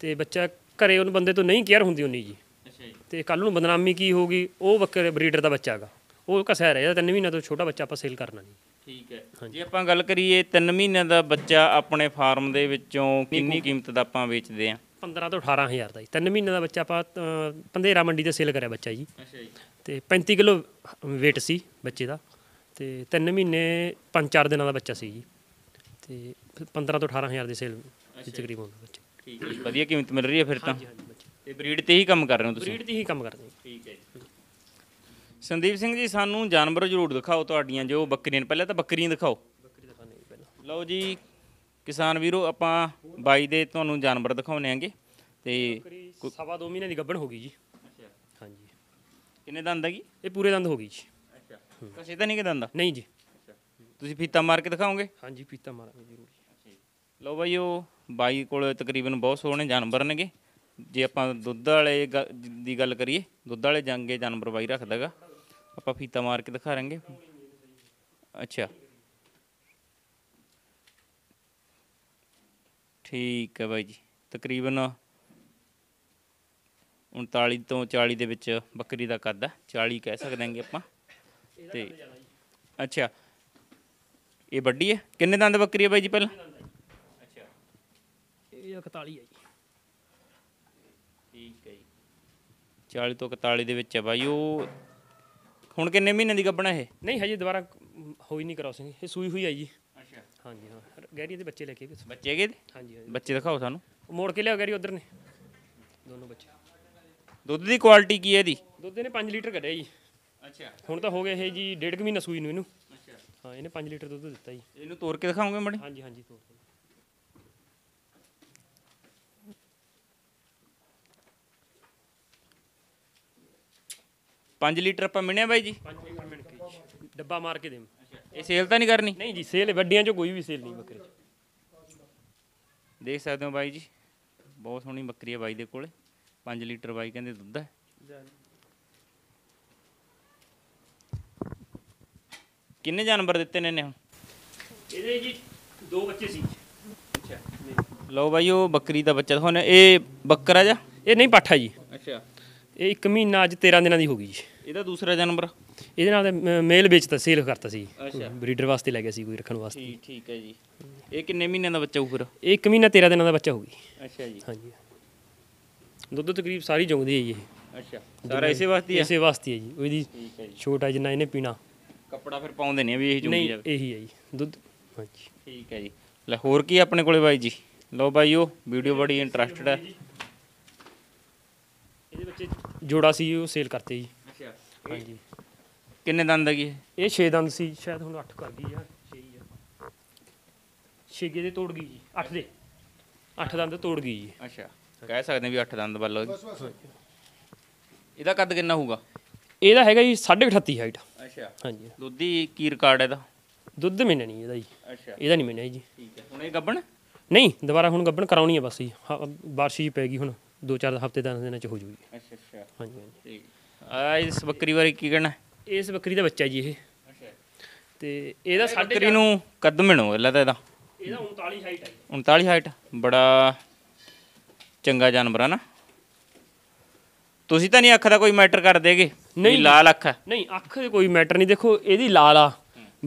ਤੇ ਬੱਚਾ ਘਰੇ ਉਹਨੂੰ ਬੰਦੇ ਤੋਂ ਨਹੀਂ ਕੇਅਰ ਹੁੰਦੀ ਉਨੀ ਜੀ ਅੱਛਾ ਜੀ ਤੇ ਕੱਲ ਨੂੰ ਬਦਨਾਮੀ ਕੀ ਹੋਊਗੀ ਉਹ ਬੱਕਰੇ ਬਰੀਡਰ ਦਾ ਬੱਚਾ ਹੈਗਾ ਉਹ ਕਸਾ ਰਹਿ ਜਾਂਦਾ 3 ਮਹੀਨੇ ਤੋਂ ਛੋਟਾ ਬੱਚਾ ਆਪਾਂ ਸੇਲ ਕਰਨਾ ਨਹੀਂ ਠੀਕ ਹੈ ਜੇ ਆਪਾਂ ਗੱਲ ਕਰੀਏ 3 ਮਹੀਨੇ ਦਾ ਬੱਚਾ ਆਪਣੇ ਫਾਰਮ ਦੇ ਵਿੱਚੋਂ ਕਿੰਨੀ ਕੀਮਤ ਦਾ ਆਪਾਂ ਵੇਚਦੇ ਆ 15 ਤੋਂ 18000 ਦਾ ਜੀ 3 ਮਹੀਨੇ ਦਾ ਬੱਚਾ ਆਪਾਂ ਪੰਦੇਰਾ ਮੰਡੀ ਤੇ ਸੇਲ ਕਰਿਆ ਬੱਚਾ ਜੀ ਅੱਛਾ ਜੀ ਤੇ 35 ਕਿਲੋ weight ਸੀ ਬੱਚੇ ਦਾ ਤੇ 3 ਮਹੀਨੇ 5-4 ਦਿਨਾਂ ਦਾ ਬੱਚਾ ਸੀ ਜੀ ਤੇ 15 ਤੋਂ 18000 ਦੀ ਸੇਲ ਤਕਰੀਬਨ ਹੁੰਦਾ ਬੱਚਾ ਠੀਕ ਹੈ ਵਧੀਆ ਕੀਮਤ ਮਿਲ ਰਹੀ ਹੈ ਫਿਰ ਤਾਂ ਤੇ ਬਰੀਡ ਤੇ ਹੀ ਕੰਮ ਕਰ ਰਹੇ ਹੋ ਤੁਸੀਂ ਬਰੀਡ ਤੇ ਹੀ ਕੰਮ ਕਰਦੇ ਹੋ ਠੀਕ ਹੈ ਜੀ ਸੰਦੀਪ ਸਿੰਘ ਜੀ ਸਾਨੂੰ ਜਾਨਵਰ ਜ਼ਰੂਰ ਦਿਖਾਓ ਤੁਹਾਡੀਆਂ ਜੋ ਬੱਕਰੀਆਂ ਪਹਿਲਾਂ ਤਾਂ ਬੱਕਰੀਆਂ ਦਿਖਾਓ ਬੱਕਰੀ ਪਹਿਲਾਂ ਲਓ ਜੀ ਕਿਸਾਨ ਵੀਰੋ ਆਪਾਂ ਬਾਈ ਦੇ ਤੁਹਾਨੂੰ ਜਾਨਵਰ ਦਿਖਾਉਨੇ ਆਂਗੇ ਤੇ ਸਵਾ 2 ਮਹੀਨੇ ਦੀ ਗੱਭਣ ਹੋ ਗਈ ਜੀ ਹਾਂਜੀ ਕਿੰਨੇ ਦੰਦ ਹੈਗੀ ਇਹ ਪੂਰੇ ਦੰਦ ਹੋ ਗਈ ਜੀ ਅੱਛਾ ਕਸੇ ਤਾਂ ਨਹੀਂ ਕਿ ਦੰਦ ਨਹੀਂ ਜੀ ਤੁਸੀਂ ਫੀਤਾ ਮਾਰ ਕੇ ਦਿਖਾਓਗੇ ਹਾਂਜੀ ਫੀਤਾ ਮਾਰਾਂਗੇ ਜ਼ਰੂਰ ਲਓ ਬਾਈ ਉਹ ਬਾਈ ਕੋਲ ਤਕਰੀਬਨ ਬਹੁਤ ਸੋਹਣੇ ਜਾਨਵਰ ਨੇਗੇ ਜੇ ਆਪਾਂ ਦੁੱਧ ਵਾਲੇ ਦੀ ਗੱਲ ਕਰੀਏ ਦੁੱਧ ਵਾਲੇ ਜੰਗੇ ਜਾਨਵਰ ਬਾਈ ਰੱਖਦਾਗਾ ਆਪਾਂ ਫੀਤਾ ਮਾਰ ਕੇ ਦਿਖਾ ਰਾਂਗੇ ਅੱਛਾ ਠੀਕ ਹੈ ਬਾਈ ਜੀ ਤਕਰੀਬਨ 39 ਤੋਂ 40 ਦੇ ਵਿੱਚ ਬੱਕਰੀ ਦਾ ਕੱਦ ਹੈ 40 ਕਹਿ ਸਕਦੇ ਹਾਂਗੇ ਆਪਾਂ ਤੇ ਅੱਛਾ ਇਹ ਵੱਡੀ ਹੈ ਕਿੰਨੇ ਦੰਦ ਬੱਕਰੀ ਹੈ ਬਾਈ ਜੀ ਪਹਿਲਾਂ ਅੱਛਾ ਇਹ 41 ਹੈ ਜੀ ਠੀਕ ਹੈ ਜੀ 40 ਤੋਂ 41 ਦੇ ਵਿੱਚ ਹੈ ਬਾਈ ਉਹ ਹੁਣ ਕਿੰਨੇ ਮਹੀਨੇ ਦੀ ਗੱਬਣਾ ਇਹ ਨਹੀਂ ਹਜੇ ਦੁਬਾਰਾ ਹੋਈ ਨਹੀਂ ਕਰਾਉਸਿੰਗ ਇਹ ਸੂਈ ਹੋਈ ਹੈ ਜੀ ਹਾਂਜੀ ਹਾਂ ਗੈਰੀ ਦੇ ਬੱਚੇ ਲੈ ਕੇ ਗਏ ਬੱਚੇ ਗਏ ਹਾਂਜੀ ਹਾਂਜੀ ਬੱਚੇ ਦਿਖਾਓ ਸਾਨੂੰ ਉਹ ਮੋੜ ਕੇ ਲਿਆ ਗੈਰੀ ਉਧਰ ਨੇ ਦੋਨੋਂ ਬੱਚੇ ਦੁੱਧ ਦੀ ਕੁਆਲਿਟੀ ਕੀ ਹੈ ਇਹਦੀ ਦੁੱਧ ਇਹਨੇ 5 ਲੀਟਰ ਕੱਢਿਆ ਜੀ ਅੱਛਾ ਹੁਣ ਤਾਂ ਹੋ ਗਿਆ ਇਹ ਜੀ ਡੇਢ ਕੁ ਮਹੀਨਾ ਸੂਈ ਨੂੰ ਇਹਨੂੰ ਅੱਛਾ ਹਾਂ ਇਹਨੇ 5 ਲੀਟਰ ਦੁੱਧ ਦਿੱਤਾ ਜੀ ਇਹਨੂੰ ਤੋੜ ਕੇ ਦਿਖਾਉਂਗੇ ਮੜੇ ਹਾਂਜੀ ਹਾਂਜੀ ਤੋੜ ਕੇ ਪੰਜ ਲੀਟਰ ਆਪਾਂ ਮਿਣਿਆ ਬਾਈ ਜੀ 5 ਲੀਟਰ ਮਿਣ ਕੇ ਡੱਬਾ ਮਾਰ ਕੇ ਦੇਵਾਂ ਇਹ ਸੇਲ ਤਾਂ ਨਹੀਂ ਕਰਨੀ ਨਹੀਂ ਜੀ ਸੇਲ ਵੱਡੀਆਂ ਚ ਕੋਈ ਵੀ ਸੇਲ ਨਹੀਂ ਬੱਕਰੀ ਦੇਖ ਸਕਦੇ ਹੋ ਬਾਈ ਜੀ ਬਹੁਤ ਸੋਹਣੀ ਬੱਕਰੀ ਹੈ ਬਾਈ ਦੇ ਕੋਲੇ 5 ਲੀਟਰ ਬਾਈ ਕਹਿੰਦੇ ਦੁੱਧ ਹੈ ਕਿੰਨੇ ਜਾਨਵਰ ਦਿੱਤੇ ਨੇ ਨੇ ਹੁਣ ਇਹਦੇ ਜੀ ਦੋ ਬੱਚੇ ਸੀ ਲਓ ਬਾਈ ਉਹ ਬੱਕਰੀ ਦਾ ਬੱਚਾ ਦਿਖਾਉਣਾ ਇਹ ਬੱਕਰਾ ਜਾਂ ਇਹ ਨਹੀਂ ਪਾਠਾ ਜੀ ਅੱਛਾ ਇਹ 1 ਮਹੀਨਾ ਅੱਜ 13 ਦਿਨਾਂ ਦੀ ਹੋ ਗਈ ਜੀ ਇਹਦਾ ਦੂਸਰਾ ਜਾਨਵਰ ਇਹਦੇ ਨਾਲ ਮੇਲ ਵੇਚਤਾ ਸੇਲ ਕਰਤਾ ਸੀ ਬਰੀਡਰ ਵਾਸਤੇ ਲੈ ਗਿਆ ਸੀ ਕੋਈ ਰੱਖਣ ਵਾਸਤੇ ਠੀਕ ਠੀਕ ਹੈ ਜੀ ਇਹ ਕਿੰਨੇ ਮਹੀਨਿਆਂ ਦਾ ਬੱਚਾ ਹੋਊ ਫਿਰ ਇਹ 1 ਮਹੀਨਾ 13 ਦਿਨਾਂ ਦਾ ਬੱਚਾ ਹੋਊਗੀ ਅੱਛਾ ਜੀ ਹਾਂਜੀ ਦੁੱਧ ਤਕਰੀਬ ਸਾਰੀ ਜੁਗਦੀ ਹੈ ਜੀ ਅੱਛਾ ਸਾਰਾ ਇਸੇ ਵਾਸਤੇ ਹੈ ਇਸੇ ਵਾਸਤੇ ਹੈ ਜੀ ਉਹਦੀ ਛੋਟਾ ਜਿੰਨਾ ਇਹਨੇ ਪੀਣਾ ਕੱਪੜਾ ਫਿਰ ਪਾਉਂਦੇ ਨੇ ਵੀ ਇਹ ਜੁਗਦੀ ਜਾਵੇ ਨਹੀਂ ਇਹੀ ਹੈ ਜੀ ਦੁੱਧ ਹਾਂਜੀ ਠੀਕ ਹੈ ਜੀ ਲੈ ਹੋਰ ਕੀ ਆਪਣੇ ਕੋਲੇ ਬਾਈ ਜੀ ਲਓ ਬਾਈਓ ਵੀਡੀਓ ਬੜੀ ਇੰਟਰਸਟਡ ਹੈ ਇਹਦੇ ਬੱਚੇ ਜੋੜਾ ਸੀ ਉਹ ਸੇਲ ਕਰਤੇ ਜੀ ਹਾਂਜੀ ਕਿੰਨੇ ਦੰਦ ਹੈ ਇਹ ਇਹ 6 ਦੰਦ ਸੀ ਸ਼ਾਇਦ ਹੁਣ 8 ਕਰ ਗਈ ਆ 6 ਹੀ ਆ 6 ਦੇ ਤੋੜ ਗਈ ਜੀ 8 ਦੇ 8 ਦੰਦ ਤੋੜ ਗਈ ਜੀ ਅੱਛਾ ਕਹਿ ਸਕਦੇ ਵੀ 8 ਦੰਦ ਵੱਲ ਇਹਦਾ ਕੱਦ ਕਿੰਨਾ ਹੋਊਗਾ ਇਹਦਾ ਹੈਗਾ ਜੀ 38 ਹਾਈਟ ਅੱਛਾ ਹਾਂਜੀ ਦੁੱਧੀ ਕੀ ਰਿਕਾਰਡ ਹੈ ਇਹਦਾ ਦੁੱਧ ਮਹੀਨਾ ਨਹੀਂ ਇਹਦਾ ਜੀ ਅੱਛਾ ਇਹਦਾ ਨਹੀਂ ਮਹੀਨਾ ਜੀ ਠੀਕ ਹੈ ਹੁਣ ਇਹ ਗੱਬਣ ਨਹੀਂ ਦੁਬਾਰਾ ਹੁਣ ਗੱਬਣ ਕਰਾਉਣੀ ਹੈ ਬਸ ਜੀ ਬਾਰਿਸ਼ ਪੈ ਗਈ ਹੁਣ 2-4 ਹਫ਼ਤੇ ਦਾ ਦਿਨਾਂ ਚ ਹੋ ਜੂਗੀ ਅੱਛਾ ਅੱਛਾ ਹਾਂਜੀ ਹਾਂਜੀ ਠੀਕ ਆ ਇਸ ਬੱਕਰੀ ਬਾਰੇ ਕੀ ਕਹਿਣਾ ਇਸ ਬੱਕਰੀ ਦਾ ਬੱਚਾ ਜੀ ਇਹ ਤੇ ਇਹਦਾ ਸਾਡੇ ਬੱਕਰੀ ਨੂੰ ਕਦਮ ਮਿਣੋ ਇਹਦਾ ਇਹਦਾ ਇਹਦਾ 39 ਹਾਈਟ ਹੈ 39 ਹਾਈਟ ਬੜਾ ਚੰਗਾ ਜਾਨਵਰ ਹੈ ਨਾ ਤੁਸੀਂ ਤਾਂ ਨਹੀਂ ਅੱਖ ਦਾ ਕੋਈ ਮੈਟਰ ਕਰ ਦੇਗੇ ਨਹੀਂ ਲਾਲ ਅੱਖ ਹੈ ਨਹੀਂ ਅੱਖ ਦੇ ਕੋਈ ਮੈਟਰ ਨਹੀਂ ਦੇਖੋ ਇਹਦੀ ਲਾਲ ਆ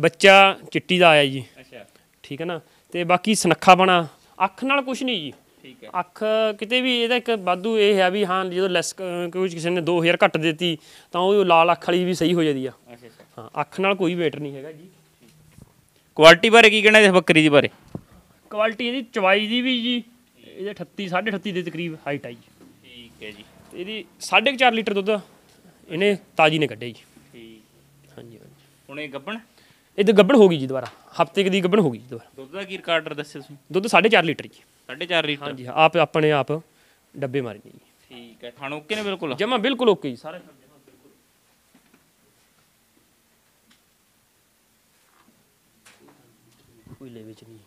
ਬੱਚਾ ਚਿੱਟੀ ਦਾ ਆਇਆ ਜੀ ਅੱਛਾ ਠੀਕ ਹੈ ਨਾ ਤੇ ਬਾਕੀ ਸਨੱਖਾ ਬਣਾ ਅੱਖ ਨਾਲ ਕੁਝ ਨਹੀਂ ਜੀ ਠੀਕ ਹੈ ਅੱਖ ਕਿਤੇ ਵੀ ਇਹਦਾ ਇੱਕ ਬਾਧੂ ਇਹ ਹੈ ਵੀ ਹਾਂ ਜਦੋਂ ਲੈਸ ਕੋਈ ਕਿਸੇ ਨੇ 2000 ਘੱਟ ਦਿੱਤੀ ਤਾਂ ਉਹ ਲਾਲ ਅੱਖ ਵਾਲੀ ਵੀ ਸਹੀ ਹੋ ਜਾਂਦੀ ਆ ਅੱਛਾ ਹਾਂ ਅੱਖ ਨਾਲ ਕੋਈ ਵੇਟ ਨਹੀਂ ਹੈਗਾ ਜੀ ਕੁਆਲਿਟੀ ਬਾਰੇ ਕੀ ਕਹਿਣਾ ਇਸ ਬੱਕਰੀ ਦੀ ਬਾਰੇ ਕੁਆਲਿਟੀ ਇਹਦੀ ਚਵਾਈ ਦੀ ਵੀ ਜੀ ਇਹਦੇ 38 38 ਦੇ ਤਕਰੀਬ ਹਾਈਟ ਆ ਜੀ ਠੀਕ ਹੈ ਜੀ ਇਹਦੀ 4.5 ਲੀਟਰ ਦੁੱਧ ਇਹਨੇ ਤਾਜੀ ਨੇ ਕੱਢਿਆ ਜੀ ਠੀਕ ਹਾਂਜੀ ਹੁਣ ਇਹ ਗੱਬਣ ਇਹ ਤਾਂ ਗੱਬਣ ਹੋ ਗਈ ਜੀ ਦੁਬਾਰਾ ਹਫਤੇ ਦੀ ਗੱਬਣ ਹੋ ਗਈ ਦੁਬਾਰਾ ਦੁੱਧ ਦਾ ਕੀ ਰਿਕਾਰਡਰ ਦੱਸਿਆ ਤੁਸੀਂ ਦੁੱਧ 4.5 ਲੀਟਰ ਜੀ 4.5 ਲੀਟਰ ਹਾਂਜੀ ਆਪ ਆਪਣੇ ਆਪ ਡੱਬੇ ਮਾਰੀ ਜੀ ਠੀਕ ਹੈ ਖਾਣ ਓਕੇ ਨੇ ਬਿਲਕੁਲ ਜਮਾ ਬਿਲਕੁਲ ਓਕੇ ਜੀ ਸਾਰੇ ਕੋਈ ਲੈ ਵਿੱਚ ਨਹੀਂ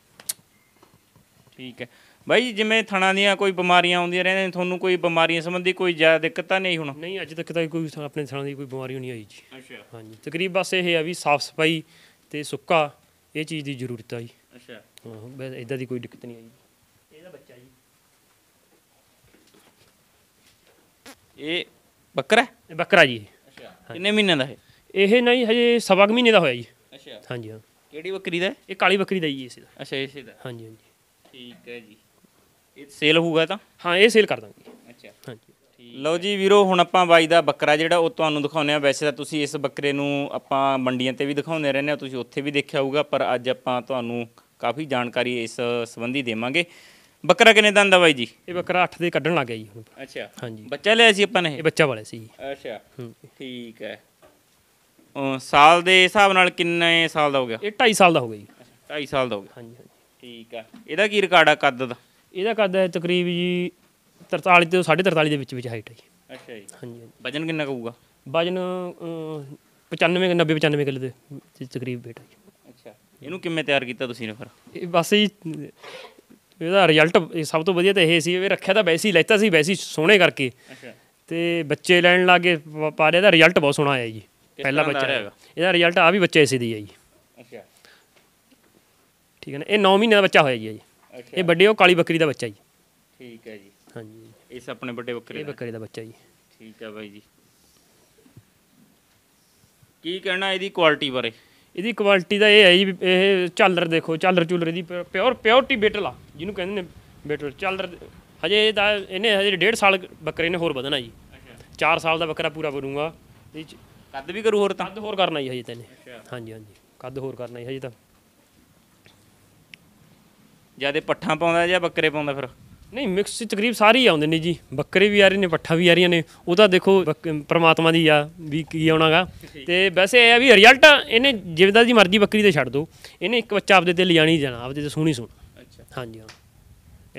ਠੀਕ ਹੈ ਬਾਈ ਜਿਵੇਂ ਥਣਾ ਦੀਆਂ ਕੋਈ ਬਿਮਾਰੀਆਂ ਆਉਂਦੀਆਂ ਰਹਿੰਦੀਆਂ ਤੁਹਾਨੂੰ ਕੋਈ ਬਿਮਾਰੀਆਂ ਸੰਬੰਧੀ ਕੋਈ ਜ਼ਿਆਦਾ ਦਿੱਕਤ ਤਾਂ ਨਹੀਂ ਹੁਣ ਨਹੀਂ ਅੱਜ ਤੱਕ ਤਾਂ ਕੋਈ ਆਪਣੇ ਥਣਾ ਦੀ ਕੋਈ ਬਿਮਾਰੀ ਨਹੀਂ ਆਈ ਜੀ ਅੱਛਾ ਹਾਂਜੀ ਤਕਰੀਬ ਬਸ ਇਹ ਆ ਵੀ ਸਾਫ਼ ਸਫਾਈ ਤੇ ਸੁੱਕਾ ਇਹ ਚੀਜ਼ ਦੀ ਜ਼ਰੂਰਤ ਆ ਜੀ ਅੱਛਾ ਹਾਂ ਬਸ ਇਦਾਂ ਦੀ ਕੋਈ ਦਿੱਕਤ ਨਹੀਂ ਆਈ ਬੱਚਾ ਜੀ ਇਹ ਬੱਕਰਾ ਹੈ? ਇਹ ਬੱਕਰਾ ਜੀ ਕਿੰਨੇ ਮਹੀਨਿਆਂ ਦਾ ਹੈ ਇਹ ਨਹੀਂ ਹਜੇ ਸਵਾਗ ਮਹੀਨੇ ਦਾ ਹੋਇਆ ਜੀ ਅੱਛਾ ਹਾਂਜੀ ਹਾਂ ਕਿਹੜੀ ਬੱਕਰੀ ਦਾ ਇਹ ਕਾਲੀ ਬੱਕਰੀ ਦਾ ਜੀ ਇਸ ਦਾ ਅੱਛਾ ਇਸ ਦਾ ਹਾਂਜੀ ਹਾਂਜੀ ਠੀਕ ਹੈ ਜੀ ਇਹ ਸੇਲ ਹੋਊਗਾ ਤਾਂ ਹਾਂ ਇਹ ਸੇਲ ਕਰ ਦਾਂਗੇ ਅੱਛਾ ਹਾਂਜੀ ਲਓ ਜੀ ਵੀਰੋ ਹੁਣ ਆਪਾਂ ਬਾਈ ਦਾ ਬੱਕਰਾ ਜਿਹੜਾ ਉਹ ਤੁਹਾਨੂੰ ਦਿਖਾਉਂਦੇ ਆ ਵੈਸੇ ਤਾਂ ਤੁਸੀਂ ਇਸ ਬੱਕਰੇ ਨੂੰ ਆਪਾਂ ਮੰਡੀਆਂ ਤੇ ਵੀ ਦਿਖਾਉਂਦੇ ਰਹਿੰਦੇ ਆ ਤੁਸੀਂ ਉੱਥੇ ਵੀ ਦੇਖਿਆ ਹੋਊਗਾ ਪਰ ਅੱਜ ਆਪਾਂ ਤੁਹਾਨੂੰ ਕਾਫੀ ਜਾਣਕਾਰੀ ਇਸ ਸੰਬੰਧੀ ਦੇਵਾਂਗੇ ਬੱਕਰਾ ਕਿੰਨੇ ਦਾ ਹੁੰਦਾ ਬਾਈ ਜੀ ਇਹ ਬੱਕਰਾ 8 ਦੇ ਕੱਢਣ ਲੱਗਿਆ ਜੀ ਹੁਣ ਅੱਛਾ ਹਾਂਜੀ ਬੱਚਾ ਲਿਆ ਸੀ ਆਪਾਂ ਨੇ ਇਹ ਬੱਚਾ ਵਾਲੇ ਸੀ ਜੀ ਅੱਛਾ ਠੀਕ ਹੈ ਅਹ ਸਾਲ ਦੇ ਹਿਸਾਬ ਨਾਲ ਕਿੰਨੇ ਸਾਲ ਦਾ ਹੋ ਗਿਆ ਇਹ 2.5 ਸਾਲ ਦਾ ਹੋ ਗਿਆ ਜੀ 2.5 ਸਾਲ ਦਾ ਹੋ ਗਿਆ ਹਾਂਜੀ ਹਾਂਜੀ ਠੀਕ ਹੈ ਇਹਦਾ ਕੀ ਰਿਕਾਰਡ ਆ ਕੱਦ ਦਾ ਇਹਦਾ ਕੱਦ ਹੈ ਤਕਰੀਬ ਜੀ 43 ਤੋਂ 43.5 ਦੇ ਵਿੱਚ ਵਿੱਚ ਹਾਈਟ ਹੈ ਜੀ ਅੱਛਾ ਜੀ ਹਾਂਜੀ ਹਾਂਜੀ ਵਜਨ ਕਿੰਨਾ ਕਹੂਗਾ ਵਜਨ 95 90 95 ਕਿਲੋ ਦੇ ਤਕਰੀਬ ਬੇਟਾ ਹੈ ਜੀ। ਅੱਛਾ ਇਹਨੂੰ ਕਿਵੇਂ ਤਿਆਰ ਕੀਤਾ ਤੁਸੀਂ ਨੇ ਫਿਰ ਇਹ ਬਸ ਜੀ ਇਹਦਾ ਰਿਜ਼ਲਟ ਸਭ ਤੋਂ ਵਧੀਆ ਤਾਂ ਇਹ ਸੀ ਵੀ ਰੱਖਿਆ ਤਾਂ ਵੈਸੀ ਲੈਤਾ ਸੀ ਵੈਸੀ ਸੋਹਣੇ ਕਰਕੇ ਤੇ ਬੱਚੇ ਲੈਣ ਲੱਗੇ ਪਾ ਦਾ ਰਿਜ਼ਲਟ ਬਹੁਤ ਸੋਹਣਾ ਆਇਆ ਜੀ ਪਹਿਲਾ ਬੱਚਾ ਇਹਦਾ ਰਿਜ਼ਲਟ ਆ ਵੀ ਬੱਚੇ ਐਸੀ ਦੀ ਹੈ ਜੀ ਅੱਛਾ ਠੀਕ ਹੈ ਨਾ ਇਹ 9 ਮਹੀਨੇ ਦਾ ਬੱਚਾ ਹੋਇਆ ਜੀ ਇਹ ਵੱਡੇ ਉਹ ਕਾਲੀ ਬੱਕਰੀ ਦਾ ਬੱਚਾ ਜੀ ਠੀਕ ਹੈ ਜੀ ਹਾਂਜੀ ਇਸ ਆਪਣੇ ਵੱਡੇ ਬੱਕਰੀ ਦਾ ਬੱਕਰੇ ਦਾ ਬੱਚਾ ਜੀ ਠੀਕ ਹੈ ਬਾਈ ਜੀ ਕੀ ਕਹਿਣਾ ਇਹਦੀ ਕੁਆਲਿਟੀ ਬਾਰੇ ਇਹਦੀ ਕੁਆਲਿਟੀ ਦਾ ਇਹ ਹੈ ਜੀ ਇਹ ਚਾਲਰ ਦੇਖੋ ਚਾਲਰ ਚੂਲਰ ਦੀ ਪਿਓਰ ਪਿਓਰਟੀ ਬੇਟਲ ਆ ਜਿਹਨੂੰ ਕਹਿੰਦੇ ਨੇ ਬੇਟਲ ਚਾਲਰ ਹਜੇ ਇਹਦਾ ਇਹਨੇ ਹਜੇ 1.5 ਸਾਲ ਬੱਕਰੇ ਨੇ ਹੋਰ ਵਧਣਾ ਜੀ 4 ਸਾਲ ਦਾ ਬੱਕਰਾ ਪੂਰਾ ਬਣੂਗਾ ਇਹ ਕੱਦ ਵੀ ਕਰੂ ਹੋਰ ਤਾਂ ਕੱਦ ਹੋਰ ਕਰਨਾ ਜੀ ਹਜੇ ਤਾਂ ਹਾਂਜੀ ਹਾਂਜੀ ਕੱਦ ਹੋਰ ਕਰਨਾ ਜੀ ਹਜੇ ਤਾਂ ਜਿਆਦੇ ਪੱਠਾ ਪਾਉਂਦਾ ਜਾਂ ਬੱਕਰੇ ਪਾਉਂਦਾ ਫਿਰ ਨਹੀਂ ਮਿਕਸ ਤਕਰੀਬ ਸਾਰੀ ਆਉਂਦੇ ਨੇ ਜੀ ਬੱਕਰੇ ਵੀ ਆ ਰਹੇ ਨੇ ਪੱਠਾ ਵੀ ਆ ਰਹੀਆਂ ਨੇ ਉਹ ਤਾਂ ਦੇਖੋ ਪ੍ਰਮਾਤਮਾ ਦੀ ਆ ਵੀ ਕੀ ਆਉਣਾਗਾ ਤੇ ਵੈਸੇ ਇਹ ਆ ਵੀ ਰਿਜ਼ਲਟ ਇਹਨੇ ਜਿਵਦਾ ਦੀ ਮਰਜ਼ੀ ਬੱਕਰੀ ਤੇ ਛੱਡ ਦੋ ਇਹਨੇ ਇੱਕ ਬੱਚਾ ਆਪਦੇ ਤੇ ਲਿਜਾਣੀ ਜਾਣਾ ਆਪਦੇ ਤੇ ਸੋਹਣੀ ਸੋਹਣਾ ਅੱਛਾ ਹਾਂਜੀ ਹਾਂ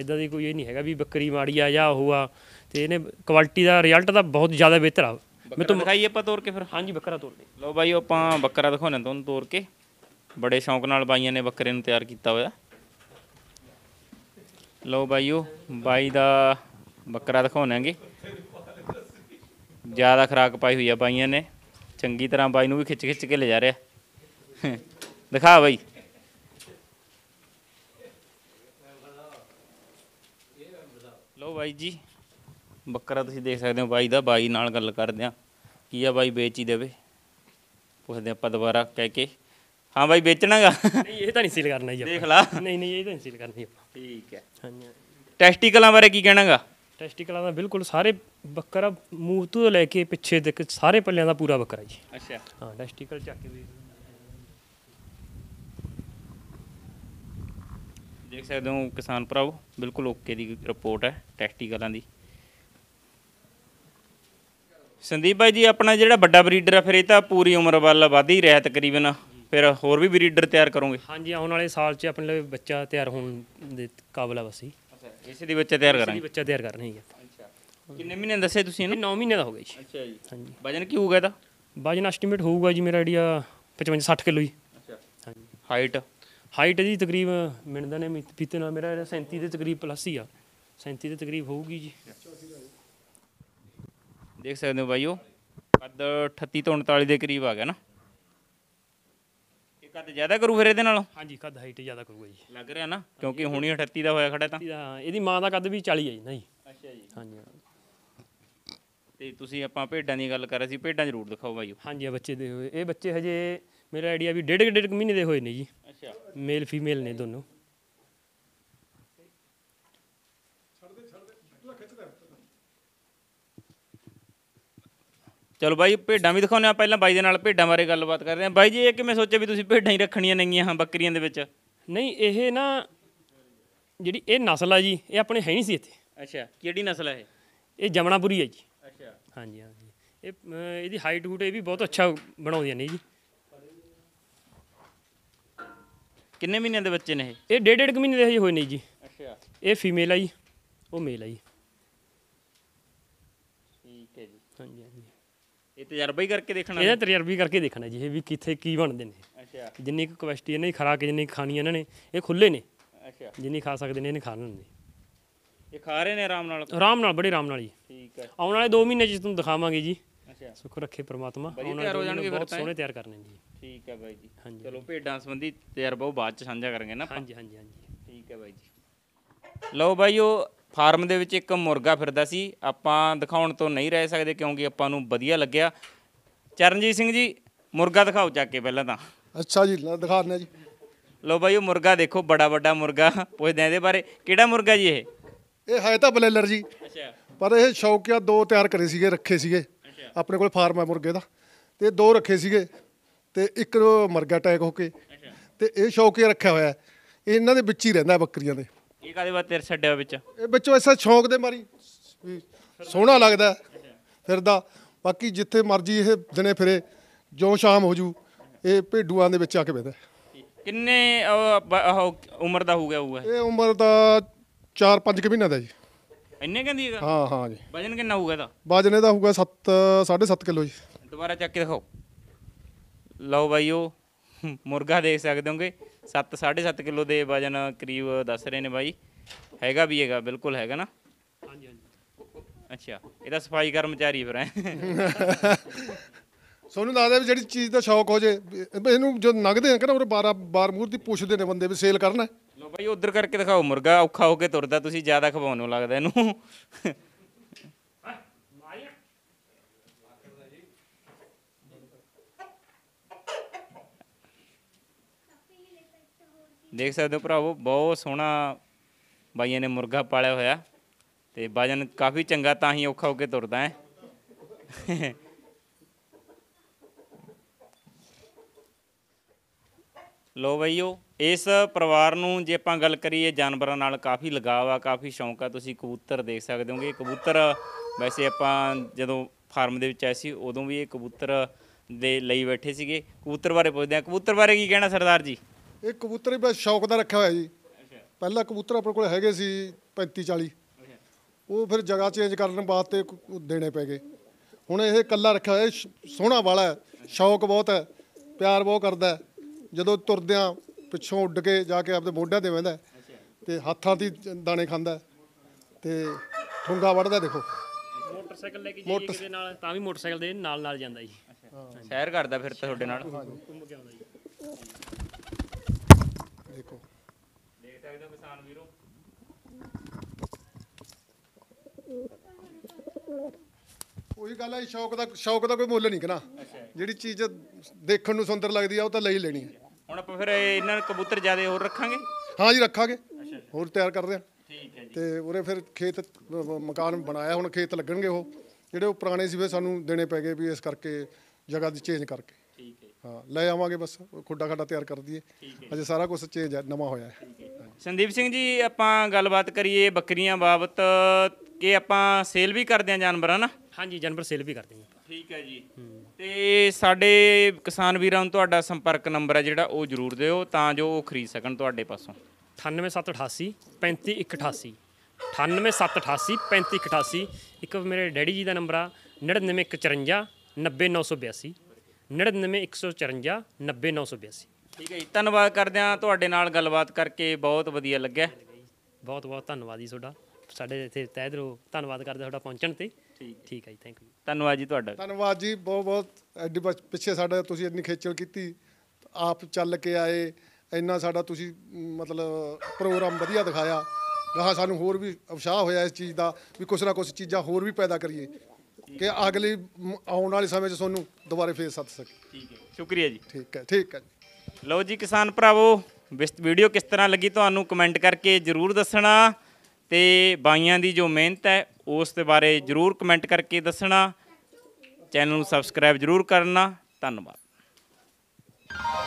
ਇਦਾਂ ਦੀ ਕੋਈ ਇਹ ਨਹੀਂ ਹੈਗਾ ਵੀ ਬੱਕਰੀ ਮਾੜੀ ਆ ਜਾਂ ਉਹ ਆ ਤੇ ਇਹਨੇ ਕੁਆਲਿਟੀ ਦਾ ਰਿਜ਼ਲਟ ਤਾਂ ਬਹੁਤ ਜ਼ਿਆਦਾ ਬਿਹਤਰ ਆ ਮੈਂ ਤੁਹਾਨੂੰ ਦਿਖਾਈਏ ਆਪਾਂ ਤੋੜ ਕੇ ਫਿਰ ਹਾਂਜੀ ਬੱਕਰਾ ਤੋੜ ਲਓ ਬਾਈ ਆਪਾਂ ਬੱਕਰਾ ਦਿਖਾਉਣਾ ਤੁਹਾਨੂੰ ਤੋੜ ਕੇ ਬੜੇ ਸ਼ੌਂਕ ਨਾਲ ਬਾਈਆਂ ਨੇ ਬੱਕਰੇ ਨੂੰ ਤਿਆਰ ਕੀਤਾ ਹੋਇਆ ਲਓ ਬਾਈਓ ਬਾਈ ਦਾ ਬੱਕਰਾ ਦਿਖਾਉਣਾਂਗੇ ਜ਼ਿਆਦਾ ਖਰਾਕ ਪਾਈ ਹੋਈ ਆ ਬਾਈਆਂ ਨੇ ਚੰਗੀ ਤਰ੍ਹਾਂ ਬਾਈ ਨੂੰ ਵੀ ਖਿੱਚ ਖਿੱਚ ਕੇ ਲੈ ਜਾ ਰਿਹਾ ਦਿਖਾ ਬਾਈ ਲਓ ਬਾਈ ਜੀ ਬੱਕਰਾ ਤੁਸੀਂ ਦੇਖ ਸਕਦੇ ਹੋ ਬਾਈ ਦਾ ਬਾਈ ਨਾਲ ਗੱਲ ਕਰਦੇ ਆ ਕੀ ਆ ਬਾਈ ਵੇਚ ਹੀ ਦੇਵੇ ਪੁੱਛਦੇ ਆਪਾਂ ਦੁਬਾਰਾ ਕਹਿ ਕੇ ਹਾਂ ਬਾਈ ਵੇਚਣਾਗਾ ਨਹੀਂ ਇਹ ਤਾਂ ਨਹੀਂ ਸੀਲ ਕਰਨਾ ਜੀ ਦੇਖ ਲਾ ਨਹੀਂ ਨਹੀਂ ਇਹ ਤਾਂ ਨਹੀਂ ਸੀਲ ਕਰਨੀ ਆਪਾਂ ਠੀਕ ਹੈ ਹਾਂਜੀ ਟੈਸਟੀਕਲਾਂ ਬਾਰੇ ਕੀ ਕਹਿਣਾਗਾ ਟੈਸਟੀਕਲਾਂ ਦਾ ਬਿਲਕੁਲ ਸਾਰੇ ਬੱਕਰਾ ਮੂਹ ਤੋਂ ਲੈ ਕੇ ਪਿੱਛੇ ਤੱਕ ਸਾਰੇ ਪੱਲਿਆਂ ਦਾ ਪੂਰਾ ਬੱਕਰਾ ਜੀ ਅੱਛਾ ਹਾਂ ਟੈਸਟੀਕਲ ਚੱਕ ਕੇ ਦੇਖ ਦੇਖ ਸਕਦੇ ਹੋ ਕਿਸਾਨ ਭਰਾਓ ਬਿਲਕੁਲ ਓਕੇ ਦੀ ਰਿਪੋਰਟ ਹੈ ਟੈਸਟੀਕਲਾਂ ਦੀ ਸੰਦੀਪ ਭਾਈ ਜੀ ਆਪਣਾ ਜਿਹੜਾ ਵੱਡਾ ਬਰੀਡਰ ਆ ਫਿਰ ਇਹ ਤਾਂ ਪੂਰੀ ਉਮਰ ਵੱਲ ਵਾਧੀ ਰਹਿਤ ਕਰੀਬਨ ਫਿਰ ਹੋਰ ਵੀ ਬਰੀਡਰ ਤਿਆਰ ਕਰੋਗੇ ਹਾਂਜੀ ਆਉਣ ਵਾਲੇ ਸਾਲ 'ਚ ਆਪਣੇ ਲਈ ਬੱਚਾ ਤਿਆਰ ਹੋਣ ਦੇ ਕਾਬਲ ਆ ਬਸੀ ਅੱਛਾ ਇਸੇ ਦੀ ਬੱਚਾ ਤਿਆਰ ਕਰਾਂਗੇ ਬੱਚਾ ਤਿਆਰ ਕਰਨਾ ਹੀ ਹੈ ਕਿੰਨੇ ਮਹੀਨੇ ਦੱਸੇ ਤੁਸੀਂ ਇਹਨੂੰ 9 ਮਹੀਨੇ ਦਾ ਹੋ ਗਿਆ ਜੀ ਅੱਛਾ ਜੀ ਹਾਂਜੀ ਵਜਨ ਕੀ ਹੋਊਗਾ ਇਹਦਾ ਵਜਨ ਐਸਟੀਮੇਟ ਹੋਊਗਾ ਜੀ ਮੇਰਾ ਆਈਡੀਆ 55 60 ਕਿਲੋ ਜੀ ਅੱਛਾ ਹਾਂਜੀ ਹਾਈਟ ਹਾਈਟ ਜੀ ਤਕਰੀਬ ਮਿੰਦਾ ਨੇ ਪੀਤੇ ਨਾਲ ਮੇਰਾ 37 ਦੇ ਤਕਰੀਬ ਪਲੱਸ ਹੀ ਆ 37 ਦੇ ਤਕਰੀਬ ਹੋਊਗੀ ਜੀ ਦੇਖ ਸਕਦੇ ਹੋ ਬਾਈਓ ਕੱਦ 38 ਤੋਂ 39 ਦੇ ਕਰੀਬ ਆ ਗਿਆ ਨਾ ਕੱਦ ਜ਼ਿਆਦਾ ਕਰੂ ਫਿਰ ਇਹਦੇ ਨਾਲ ਹਾਂਜੀ ਕੱਦ ਹਾਈਟ ਜ਼ਿਆਦਾ ਕਰੂਗਾ ਜੀ ਲੱਗ ਰਿਹਾ ਨਾ ਕਿਉਂਕਿ ਹੁਣੀ 38 ਦਾ ਹੋਇਆ ਖੜਾ ਤਾਂ ਹਾਂ ਇਹਦੀ ਮਾਂ ਦਾ ਕੱਦ ਵੀ 40 ਹੈ ਜੀ ਨਹੀਂ ਅੱਛਾ ਜੀ ਹਾਂਜੀ ਤੇ ਤੁਸੀਂ ਆਪਾਂ ਭੇਡਾਂ ਦੀ ਗੱਲ ਕਰ ਰਹੇ ਸੀ ਭੇਡਾਂ ਜ਼ਰੂਰ ਦਿਖਾਓ ਬਾਈ ਹਾਂਜੀ ਆ ਬੱਚੇ ਦੇ ਹੋਏ ਇਹ ਬੱਚੇ ਹਜੇ ਮੇਰਾ ਆਈਡੀਆ ਵੀ ਡੇਢ ਡੇਢ ਮਹੀਨੇ ਦੇ ਹੋਏ ਨੇ ਜੀ ਅੱਛਾ ਮੇਲ ਫੀਮੇਲ ਨੇ ਦੋਨੋਂ ਚਲੋ ਬਾਈ ਭੇਡਾਂ ਵੀ ਦਿਖਾਉਨੇ ਆ ਪਹਿਲਾਂ ਬਾਈ ਦੇ ਨਾਲ ਭੇਡਾਂ ਬਾਰੇ ਗੱਲਬਾਤ ਕਰ ਰਹੇ ਆ ਬਾਈ ਜੀ ਇਹ ਕਿਵੇਂ ਸੋਚਿਆ ਵੀ ਤੁਸੀਂ ਭੇਡਾਂ ਹੀ ਰੱਖਣੀਆਂ ਨੇਗੀਆਂ ਹਾਂ ਬੱਕਰੀਆਂ ਦੇ ਵਿੱਚ ਨਹੀਂ ਇਹ ਨਾ ਜਿਹੜੀ ਇਹ ਨਸਲ ਆ ਜੀ ਇਹ ਆਪਣੇ ਹੈ ਨਹੀਂ ਸੀ ਇੱਥੇ ਅੱਛਾ ਕਿਹੜੀ ਨਸਲ ਹੈ ਇਹ ਇਹ ਜਮਨਾਪੁਰੀ ਹੈ ਜੀ ਅੱਛਾ ਹਾਂਜੀ ਹਾਂਜੀ ਇਹ ਇਹਦੀ ਹਾਈਟ ਹੂਟ ਇਹ ਵੀ ਬਹੁਤ ਅੱਛਾ ਬਣਾਉਂਦੀਆਂ ਨੇ ਜੀ ਕਿੰਨੇ ਮਹੀਨਿਆਂ ਦੇ ਬੱਚੇ ਨੇ ਇਹ ਇਹ ਡੇਢ ਡੇਢ ਕੁ ਮਹੀਨੇ ਦੇ ਹਜੇ ਹੋਏ ਨਹੀਂ ਜੀ ਅੱਛਾ ਇਹ ਫੀਮੇਲ ਆ ਜੀ ਉਹ ਮੇਲ ਆ ਜੀ ਠੀਕ ਹੈ ਜੀ ਹਾਂਜੀ ਹਾਂਜੀ ਇਹ ਤਜਰਬਾ ਹੀ ਕਰਕੇ ਦੇਖਣਾ ਇਹਦਾ ਤਜਰਬਾ ਹੀ ਕਰਕੇ ਦੇਖਣਾ ਜੀ ਇਹ ਵੀ ਕਿੱਥੇ ਕੀ ਬਣਦੇ ਨੇ ਅੱਛਾ ਜਿੰਨੀ ਕੁ ਕੁਐਸਟੀ ਇਹਨਾਂ ਹੀ ਖਰਾ ਕੇ ਜਿੰਨੀ ਖਾਣੀ ਇਹਨਾਂ ਨੇ ਇਹ ਖੁੱਲੇ ਨੇ ਅੱਛਾ ਜਿੰਨੀ ਖਾ ਸਕਦੇ ਨੇ ਇਹਨੇ ਖਾਣ ਨੂੰ ਇਹ ਖਾ ਰਹੇ ਨੇ ਆਰਾਮ ਨਾਲ ਆਰਾਮ ਨਾਲ ਬੜੇ ਆਰਾਮ ਨਾਲ ਜੀ ਠੀਕ ਹੈ ਆਉਣ ਵਾਲੇ 2 ਮਹੀਨੇ ਚ ਤੁਹਾਨੂੰ ਦਿਖਾਵਾਂਗੇ ਜੀ ਅੱਛਾ ਸੁੱਖ ਰੱਖੇ ਪ੍ਰਮਾਤਮਾ ਉਹਨਾਂ ਹੋ ਬਹੁਤ ਸੋਹਣੇ ਤਿਆਰ ਕਰਨੇ ਜੀ ਠੀਕ ਹੈ ਬਾਈ ਜੀ ਚਲੋ ਭੇਡਾਂ ਸੰਬੰਧੀ ਤਜਰਬਾ ਉਹ ਬਾਅਦ ਚ ਸਾਂਝਾ ਕਰਾਂਗੇ ਨਾ ਹਾਂਜੀ ਹਾਂਜੀ ਹਾਂਜੀ ਠੀਕ ਹੈ ਬਾਈ ਜੀ ਲਓ ਭਾਈਓ ਫਾਰਮ ਦੇ ਵਿੱਚ ਇੱਕ ਮੁਰਗਾ ਫਿਰਦਾ ਸੀ ਆਪਾਂ ਦਿਖਾਉਣ ਤੋਂ ਨਹੀਂ ਰਹਿ ਸਕਦੇ ਕਿਉਂਕਿ ਆਪਾਂ ਨੂੰ ਵਧੀਆ ਲੱਗਿਆ ਚਰਨਜੀਤ ਸਿੰਘ ਜੀ ਮੁਰਗਾ ਦਿਖਾਓ ਚੱਕ ਕੇ ਪਹਿਲਾਂ ਤਾਂ ਅੱਛਾ ਜੀ ਲਾ ਦਿਖਾ ਦਿੰਦੇ ਜੀ ਲੋ ਬਾਈ ਉਹ ਮੁਰਗਾ ਦੇਖੋ ਬੜਾ ਵੱਡਾ ਮੁਰਗਾ ਪੁੱਛਦੇ ਆ ਇਹਦੇ ਬਾਰੇ ਕਿਹੜਾ ਮੁਰਗਾ ਜੀ ਇਹ ਇਹ ਹੈ ਤਾਂ ਬਲੇਲਰ ਜੀ ਅੱਛਾ ਪਰ ਇਹ ਸ਼ੌਕਿਆ ਦੋ ਤਿਆਰ ਕਰੇ ਸੀਗੇ ਰੱਖੇ ਸੀਗੇ ਆਪਣੇ ਕੋਲ ਫਾਰਮ ਹੈ ਮੁਰਗੇ ਦਾ ਤੇ ਦੋ ਰੱਖੇ ਸੀਗੇ ਤੇ ਇੱਕ ਮੁਰਗਾ ਟੈਕ ਹੋ ਕੇ ਤੇ ਇਹ ਸ਼ੌਕਿਆ ਰੱਖਿਆ ਹੋਇਆ ਇਹਨਾਂ ਦੇ ਵਿੱਚ ਹੀ ਰਹਿੰਦਾ ਬੱਕਰੀਆਂ ਦੇ ਇਹ ਕਾਦੇ ਵਾਸਤੇ ਛੱਡਿਆ ਵਿੱਚ ਇਹ ਬੱਚੋ ਐਸਾ ਸ਼ੌਂਕ ਦੇ ਮਾਰੀ ਸੋਹਣਾ ਲੱਗਦਾ ਫਿਰਦਾ ਬਾਕੀ ਜਿੱਥੇ ਮਰਜੀ ਇਹ ਦਿਨੇ ਫਿਰੇ ਜੋ ਸ਼ਾਮ ਹੋ ਜੂ ਇਹ ਭੇਡੂਆਂ ਦੇ ਵਿੱਚ ਆ ਕੇ ਬੈਠਾ ਕਿੰਨੇ ਉਮਰ ਦਾ ਹੋ ਗਿਆ ਹੋਊਗਾ ਇਹ ਉਮਰ ਦਾ 4-5 ਕਿ ਮਹੀਨਾ ਦਾ ਜੀ ਇੰਨੇ ਕਹਿੰਦੀ ਹੈਗਾ ਹਾਂ ਹਾਂ ਜੀ ਵਜਨ ਕਿੰਨਾ ਹੋਊਗਾ ਇਹਦਾ ਵਜਨ ਇਹਦਾ ਹੋਊਗਾ 7 7.5 ਕਿਲੋ ਜੀ ਦੁਬਾਰਾ ਚੱਕ ਕੇ ਦਿਖਾਓ ਲਓ ਬਾਈਓ ਮੁਰਗਾ ਦੇਖ ਸਕਦੇ ਹੋਗੇ 7 7.5 ਕਿਲੋ ਦੇ ਵਜਨ ਕਰੀਬ ਦੱਸ ਰਹੇ ਨੇ ਬਾਈ ਹੈਗਾ ਵੀ ਹੈਗਾ ਬਿਲਕੁਲ ਹੈਗਾ ਨਾ ਹਾਂਜੀ ਹਾਂਜੀ ਅੱਛਾ ਇਹਦਾ ਸਫਾਈ ਕਰਮਚਾਰੀ ਫਿਰ ਹੈ ਸੋਨੂੰ ਦੱਸਦਾ ਵੀ ਜਿਹੜੀ ਚੀਜ਼ ਦਾ ਸ਼ੌਕ ਹੋ ਜੇ ਇਹਨੂੰ ਜੋ ਨਗਦੇ ਆ ਕਹਿੰਦਾ ਉਹ ਬਾਰਾ ਬਾਰਮੂਰ ਦੀ ਪੁੱਛਦੇ ਨੇ ਬੰਦੇ ਵੀ ਸੇਲ ਕਰਨਾ ਲੋ ਲਓ ਬਾਈ ਉਧਰ ਕਰਕੇ ਦਿਖਾਓ ਮੁਰਗਾ ਔਖਾ ਹੋ ਕੇ ਤੁਰਦਾ ਤੁਸੀਂ ਜ਼ਿਆਦਾ ਖਵਾਉਣ ਨੂੰ ਲੱਗਦਾ ਇਹਨੂੰ ਦੇਖ ਸਕਦੇ ਹੋ ਭਰਾਵੋ ਬਹੁਤ ਸੋਹਣਾ ਬਾਈਆਂ ਨੇ ਮੁਰਗਾ ਪਾਲਿਆ ਹੋਇਆ ਤੇ ਵਜਨ ਕਾਫੀ ਚੰਗਾ ਤਾਂ ਹੀ ਔਖਾ ਹੋ ਕੇ ਤੁਰਦਾ ਹੈ ਲੋ ਬਈਓ ਇਸ ਪਰਿਵਾਰ ਨੂੰ ਜੇ ਆਪਾਂ ਗੱਲ ਕਰੀਏ ਜਾਨਵਰਾਂ ਨਾਲ ਕਾਫੀ ਲਗਾਵ ਆ ਕਾਫੀ ਸ਼ੌਂਕ ਆ ਤੁਸੀਂ ਕਬੂਤਰ ਦੇਖ ਸਕਦੇ ਹੋਗੇ ਕਬੂਤਰ ਵੈਸੇ ਆਪਾਂ ਜਦੋਂ ਫਾਰਮ ਦੇ ਵਿੱਚ ਆਏ ਸੀ ਉਦੋਂ ਵੀ ਇਹ ਕਬੂਤਰ ਦੇ ਲਈ ਬੈਠੇ ਸੀਗੇ ਕਬੂਤਰ ਬਾਰੇ ਪੁੱਛਦੇ ਆ ਕਬੂਤਰ ਬਾਰੇ ਕੀ ਕਹਿਣਾ ਸਰਦਾਰ ਜੀ ਇਹ ਕਬੂਤਰ ਵੀ ਬਸ ਸ਼ੌਕ ਦਾ ਰੱਖਿਆ ਹੋਇਆ ਜੀ ਪਹਿਲਾਂ ਕਬੂਤਰ ਆਪਣੇ ਕੋਲ ਹੈਗੇ ਸੀ 35 40 ਉਹ ਫਿਰ ਜਗ੍ਹਾ ਚੇਂਜ ਕਰਨ ਵਾਸਤੇ ਦੇਣੇ ਪੈ ਗਏ ਹੁਣ ਇਹ ਕੱਲਾ ਰੱਖਿਆ ਹੋਇਆ ਸੋਹਣਾ ਵਾਲਾ ਸ਼ੌਕ ਬਹੁਤ ਹੈ ਪਿਆਰ ਬਹੁਤ ਕਰਦਾ ਜਦੋਂ ਤੁਰਦਿਆਂ ਪਿੱਛੋਂ ਉੱਡ ਕੇ ਜਾ ਕੇ ਆਪਦੇ ਮੋਢਿਆਂ ਤੇ ਵਹਿੰਦਾ ਤੇ ਹੱਥਾਂ ਦੀ ਦਾਣੇ ਖਾਂਦਾ ਤੇ ਠੁੰਗਾ ਵੜਦਾ ਦੇਖੋ ਮੋਟਰਸਾਈਕਲ ਲੈ ਕੇ ਜੀ ਕਿਸੇ ਨਾਲ ਤਾਂ ਵੀ ਮੋਟਰਸਾਈਕਲ ਦੇ ਨਾਲ ਨਾਲ ਜਾਂਦਾ ਜੀ ਸ਼ਹਿਰ ਕਰਦਾ ਫਿਰ ਤੁਹਾਡੇ ਨਾਲ ਚਾਹੀਦਾ ਕਿਸਾਨ ਵੀਰੋ ਉਹੀ ਗੱਲ ਹੈ ਸ਼ੌਕ ਦਾ ਸ਼ੌਕ ਦਾ ਕੋਈ ਮੁੱਲ ਨਹੀਂ ਕਨਾ ਜਿਹੜੀ ਚੀਜ਼ ਦੇਖਣ ਨੂੰ ਸੁੰਦਰ ਲੱਗਦੀ ਆ ਉਹ ਤਾਂ ਲਈ ਲੈਣੀ ਹੁਣ ਆਪਾਂ ਫਿਰ ਇਹਨਾਂ ਕਬੂਤਰ ਜਿਆਦਾ ਹੋਰ ਰੱਖਾਂਗੇ ਹਾਂ ਜੀ ਰੱਖਾਂਗੇ ਹੋਰ ਤਿਆਰ ਕਰਦੇ ਆ ਠੀਕ ਹੈ ਜੀ ਤੇ ਉਰੇ ਫਿਰ ਖੇਤ ਮਕਾਨ ਬਣਾਇਆ ਹੁਣ ਖੇਤ ਲੱਗਣਗੇ ਉਹ ਜਿਹੜੇ ਉਹ ਪੁਰਾਣੇ ਸੀ ਫਿਰ ਸਾਨੂੰ ਦੇਣੇ ਪੈਗੇ ਵੀ ਇਸ ਕਰਕੇ ਜਗ੍ਹਾ ਦੀ ਚੇਂਜ ਕਰਕੇ ਲੈ ਆਵਾਂਗੇ ਬਸ ਖੁੱਡਾ ਖੱਡਾ ਤਿਆਰ ਕਰ ਦਈਏ ਅਜੇ ਸਾਰਾ ਕੁਝ ਚੇਂਜ ਹੈ ਨਵਾਂ ਹੋਇਆ ਹੈ ਸੰਦੀਪ ਸਿੰਘ ਜੀ ਆਪਾਂ ਗੱਲਬਾਤ ਕਰੀਏ ਬੱਕਰੀਆਂ ਬਾਬਤ ਕਿ ਆਪਾਂ ਸੇਲ ਵੀ ਕਰਦੇ ਆ ਜਾਨਵਰਾਂ ਨਾ ਹਾਂਜੀ ਜਾਨਵਰ ਸੇਲ ਵੀ ਕਰਦੇ ਆ ਠੀਕ ਹੈ ਜੀ ਤੇ ਸਾਡੇ ਕਿਸਾਨ ਵੀਰਾਂ ਨੂੰ ਤੁਹਾਡਾ ਸੰਪਰਕ ਨੰਬਰ ਹੈ ਜਿਹੜਾ ਉਹ ਜ਼ਰੂਰ ਦਿਓ ਤਾਂ ਜੋ ਉਹ ਖਰੀਦ ਸਕਣ ਤੁਹਾਡੇ ਪਾਸੋਂ 98788 35188 98788 35188 ਇੱਕ ਮੇਰੇ ਡੈਡੀ ਜੀ ਦਾ ਨੰਬਰ ਆ 9954 90982 90982 ਠੀਕ ਹੈ ਧੰਨਵਾਦ ਕਰਦੇ ਆ ਤੁਹਾਡੇ ਨਾਲ ਗੱਲਬਾਤ ਕਰਕੇ ਬਹੁਤ ਵਧੀਆ ਲੱਗਿਆ ਬਹੁਤ ਬਹੁਤ ਧੰਨਵਾਦ ਜੀ ਤੁਹਾਡਾ ਸਾਡੇ ਇੱਥੇ ਤਹਿ ਦਿਲੋਂ ਧੰਨਵਾਦ ਕਰਦੇ ਤੁਹਾਡਾ ਪਹੁੰਚਣ ਤੇ ਠੀਕ ਹੈ ਜੀ ਥੈਂਕ ਯੂ ਧੰਨਵਾਦ ਜੀ ਤੁਹਾਡਾ ਧੰਨਵਾਦ ਜੀ ਬਹੁਤ ਬਹੁਤ ਐਡੀ ਪਿੱਛੇ ਸਾਡਾ ਤੁਸੀਂ ਇੰਨੀ ਖੇਚਲ ਕੀਤੀ ਆਪ ਚੱਲ ਕੇ ਆਏ ਇੰਨਾ ਸਾਡਾ ਤੁਸੀਂ ਮਤਲਬ ਪ੍ਰੋਗਰਾਮ ਵਧੀਆ ਦਿਖਾਇਆ ਰਹਾ ਸਾਨੂੰ ਹੋਰ ਵੀ ਅਫਸ਼ਾਹ ਹੋਇਆ ਇਸ ਚੀਜ਼ ਦਾ ਵੀ ਕੁਛ ਨਾ ਕੁਛ ਚੀਜ਼ਾਂ ਹੋਰ ਵੀ ਪੈਦਾ ਕਰੀਏ ਕਿ ਅਗਲੀ ਆਉਣ ਵਾਲੇ ਸਮੇਂ 'ਚ ਤੁਹਾਨੂੰ ਦੁਬਾਰੇ ਫੇਰ ਸੱਦ ਸਕੇ ਠੀਕ ਹੈ ਸ਼ੁਕਰੀਆ ਜੀ ਠੀਕ ਹੈ ਠੀਕ ਹੈ ਜੀ। ਲਓ ਜੀ ਕਿਸਾਨ ਭਰਾਵੋ ਵੀਡੀਓ ਕਿਸ ਤਰ੍ਹਾਂ ਲੱਗੀ ਤੁਹਾਨੂੰ ਕਮੈਂਟ ਕਰਕੇ ਜਰੂਰ ਦੱਸਣਾ ਤੇ ਬਾਈਆਂ ਦੀ ਜੋ ਮਿਹਨਤ ਹੈ ਉਸ ਦੇ ਬਾਰੇ ਜਰੂਰ ਕਮੈਂਟ ਕਰਕੇ ਦੱਸਣਾ ਚੈਨਲ ਨੂੰ ਸਬਸਕ੍ਰਾਈਬ ਜਰੂਰ ਕਰਨਾ ਧੰਨਵਾਦ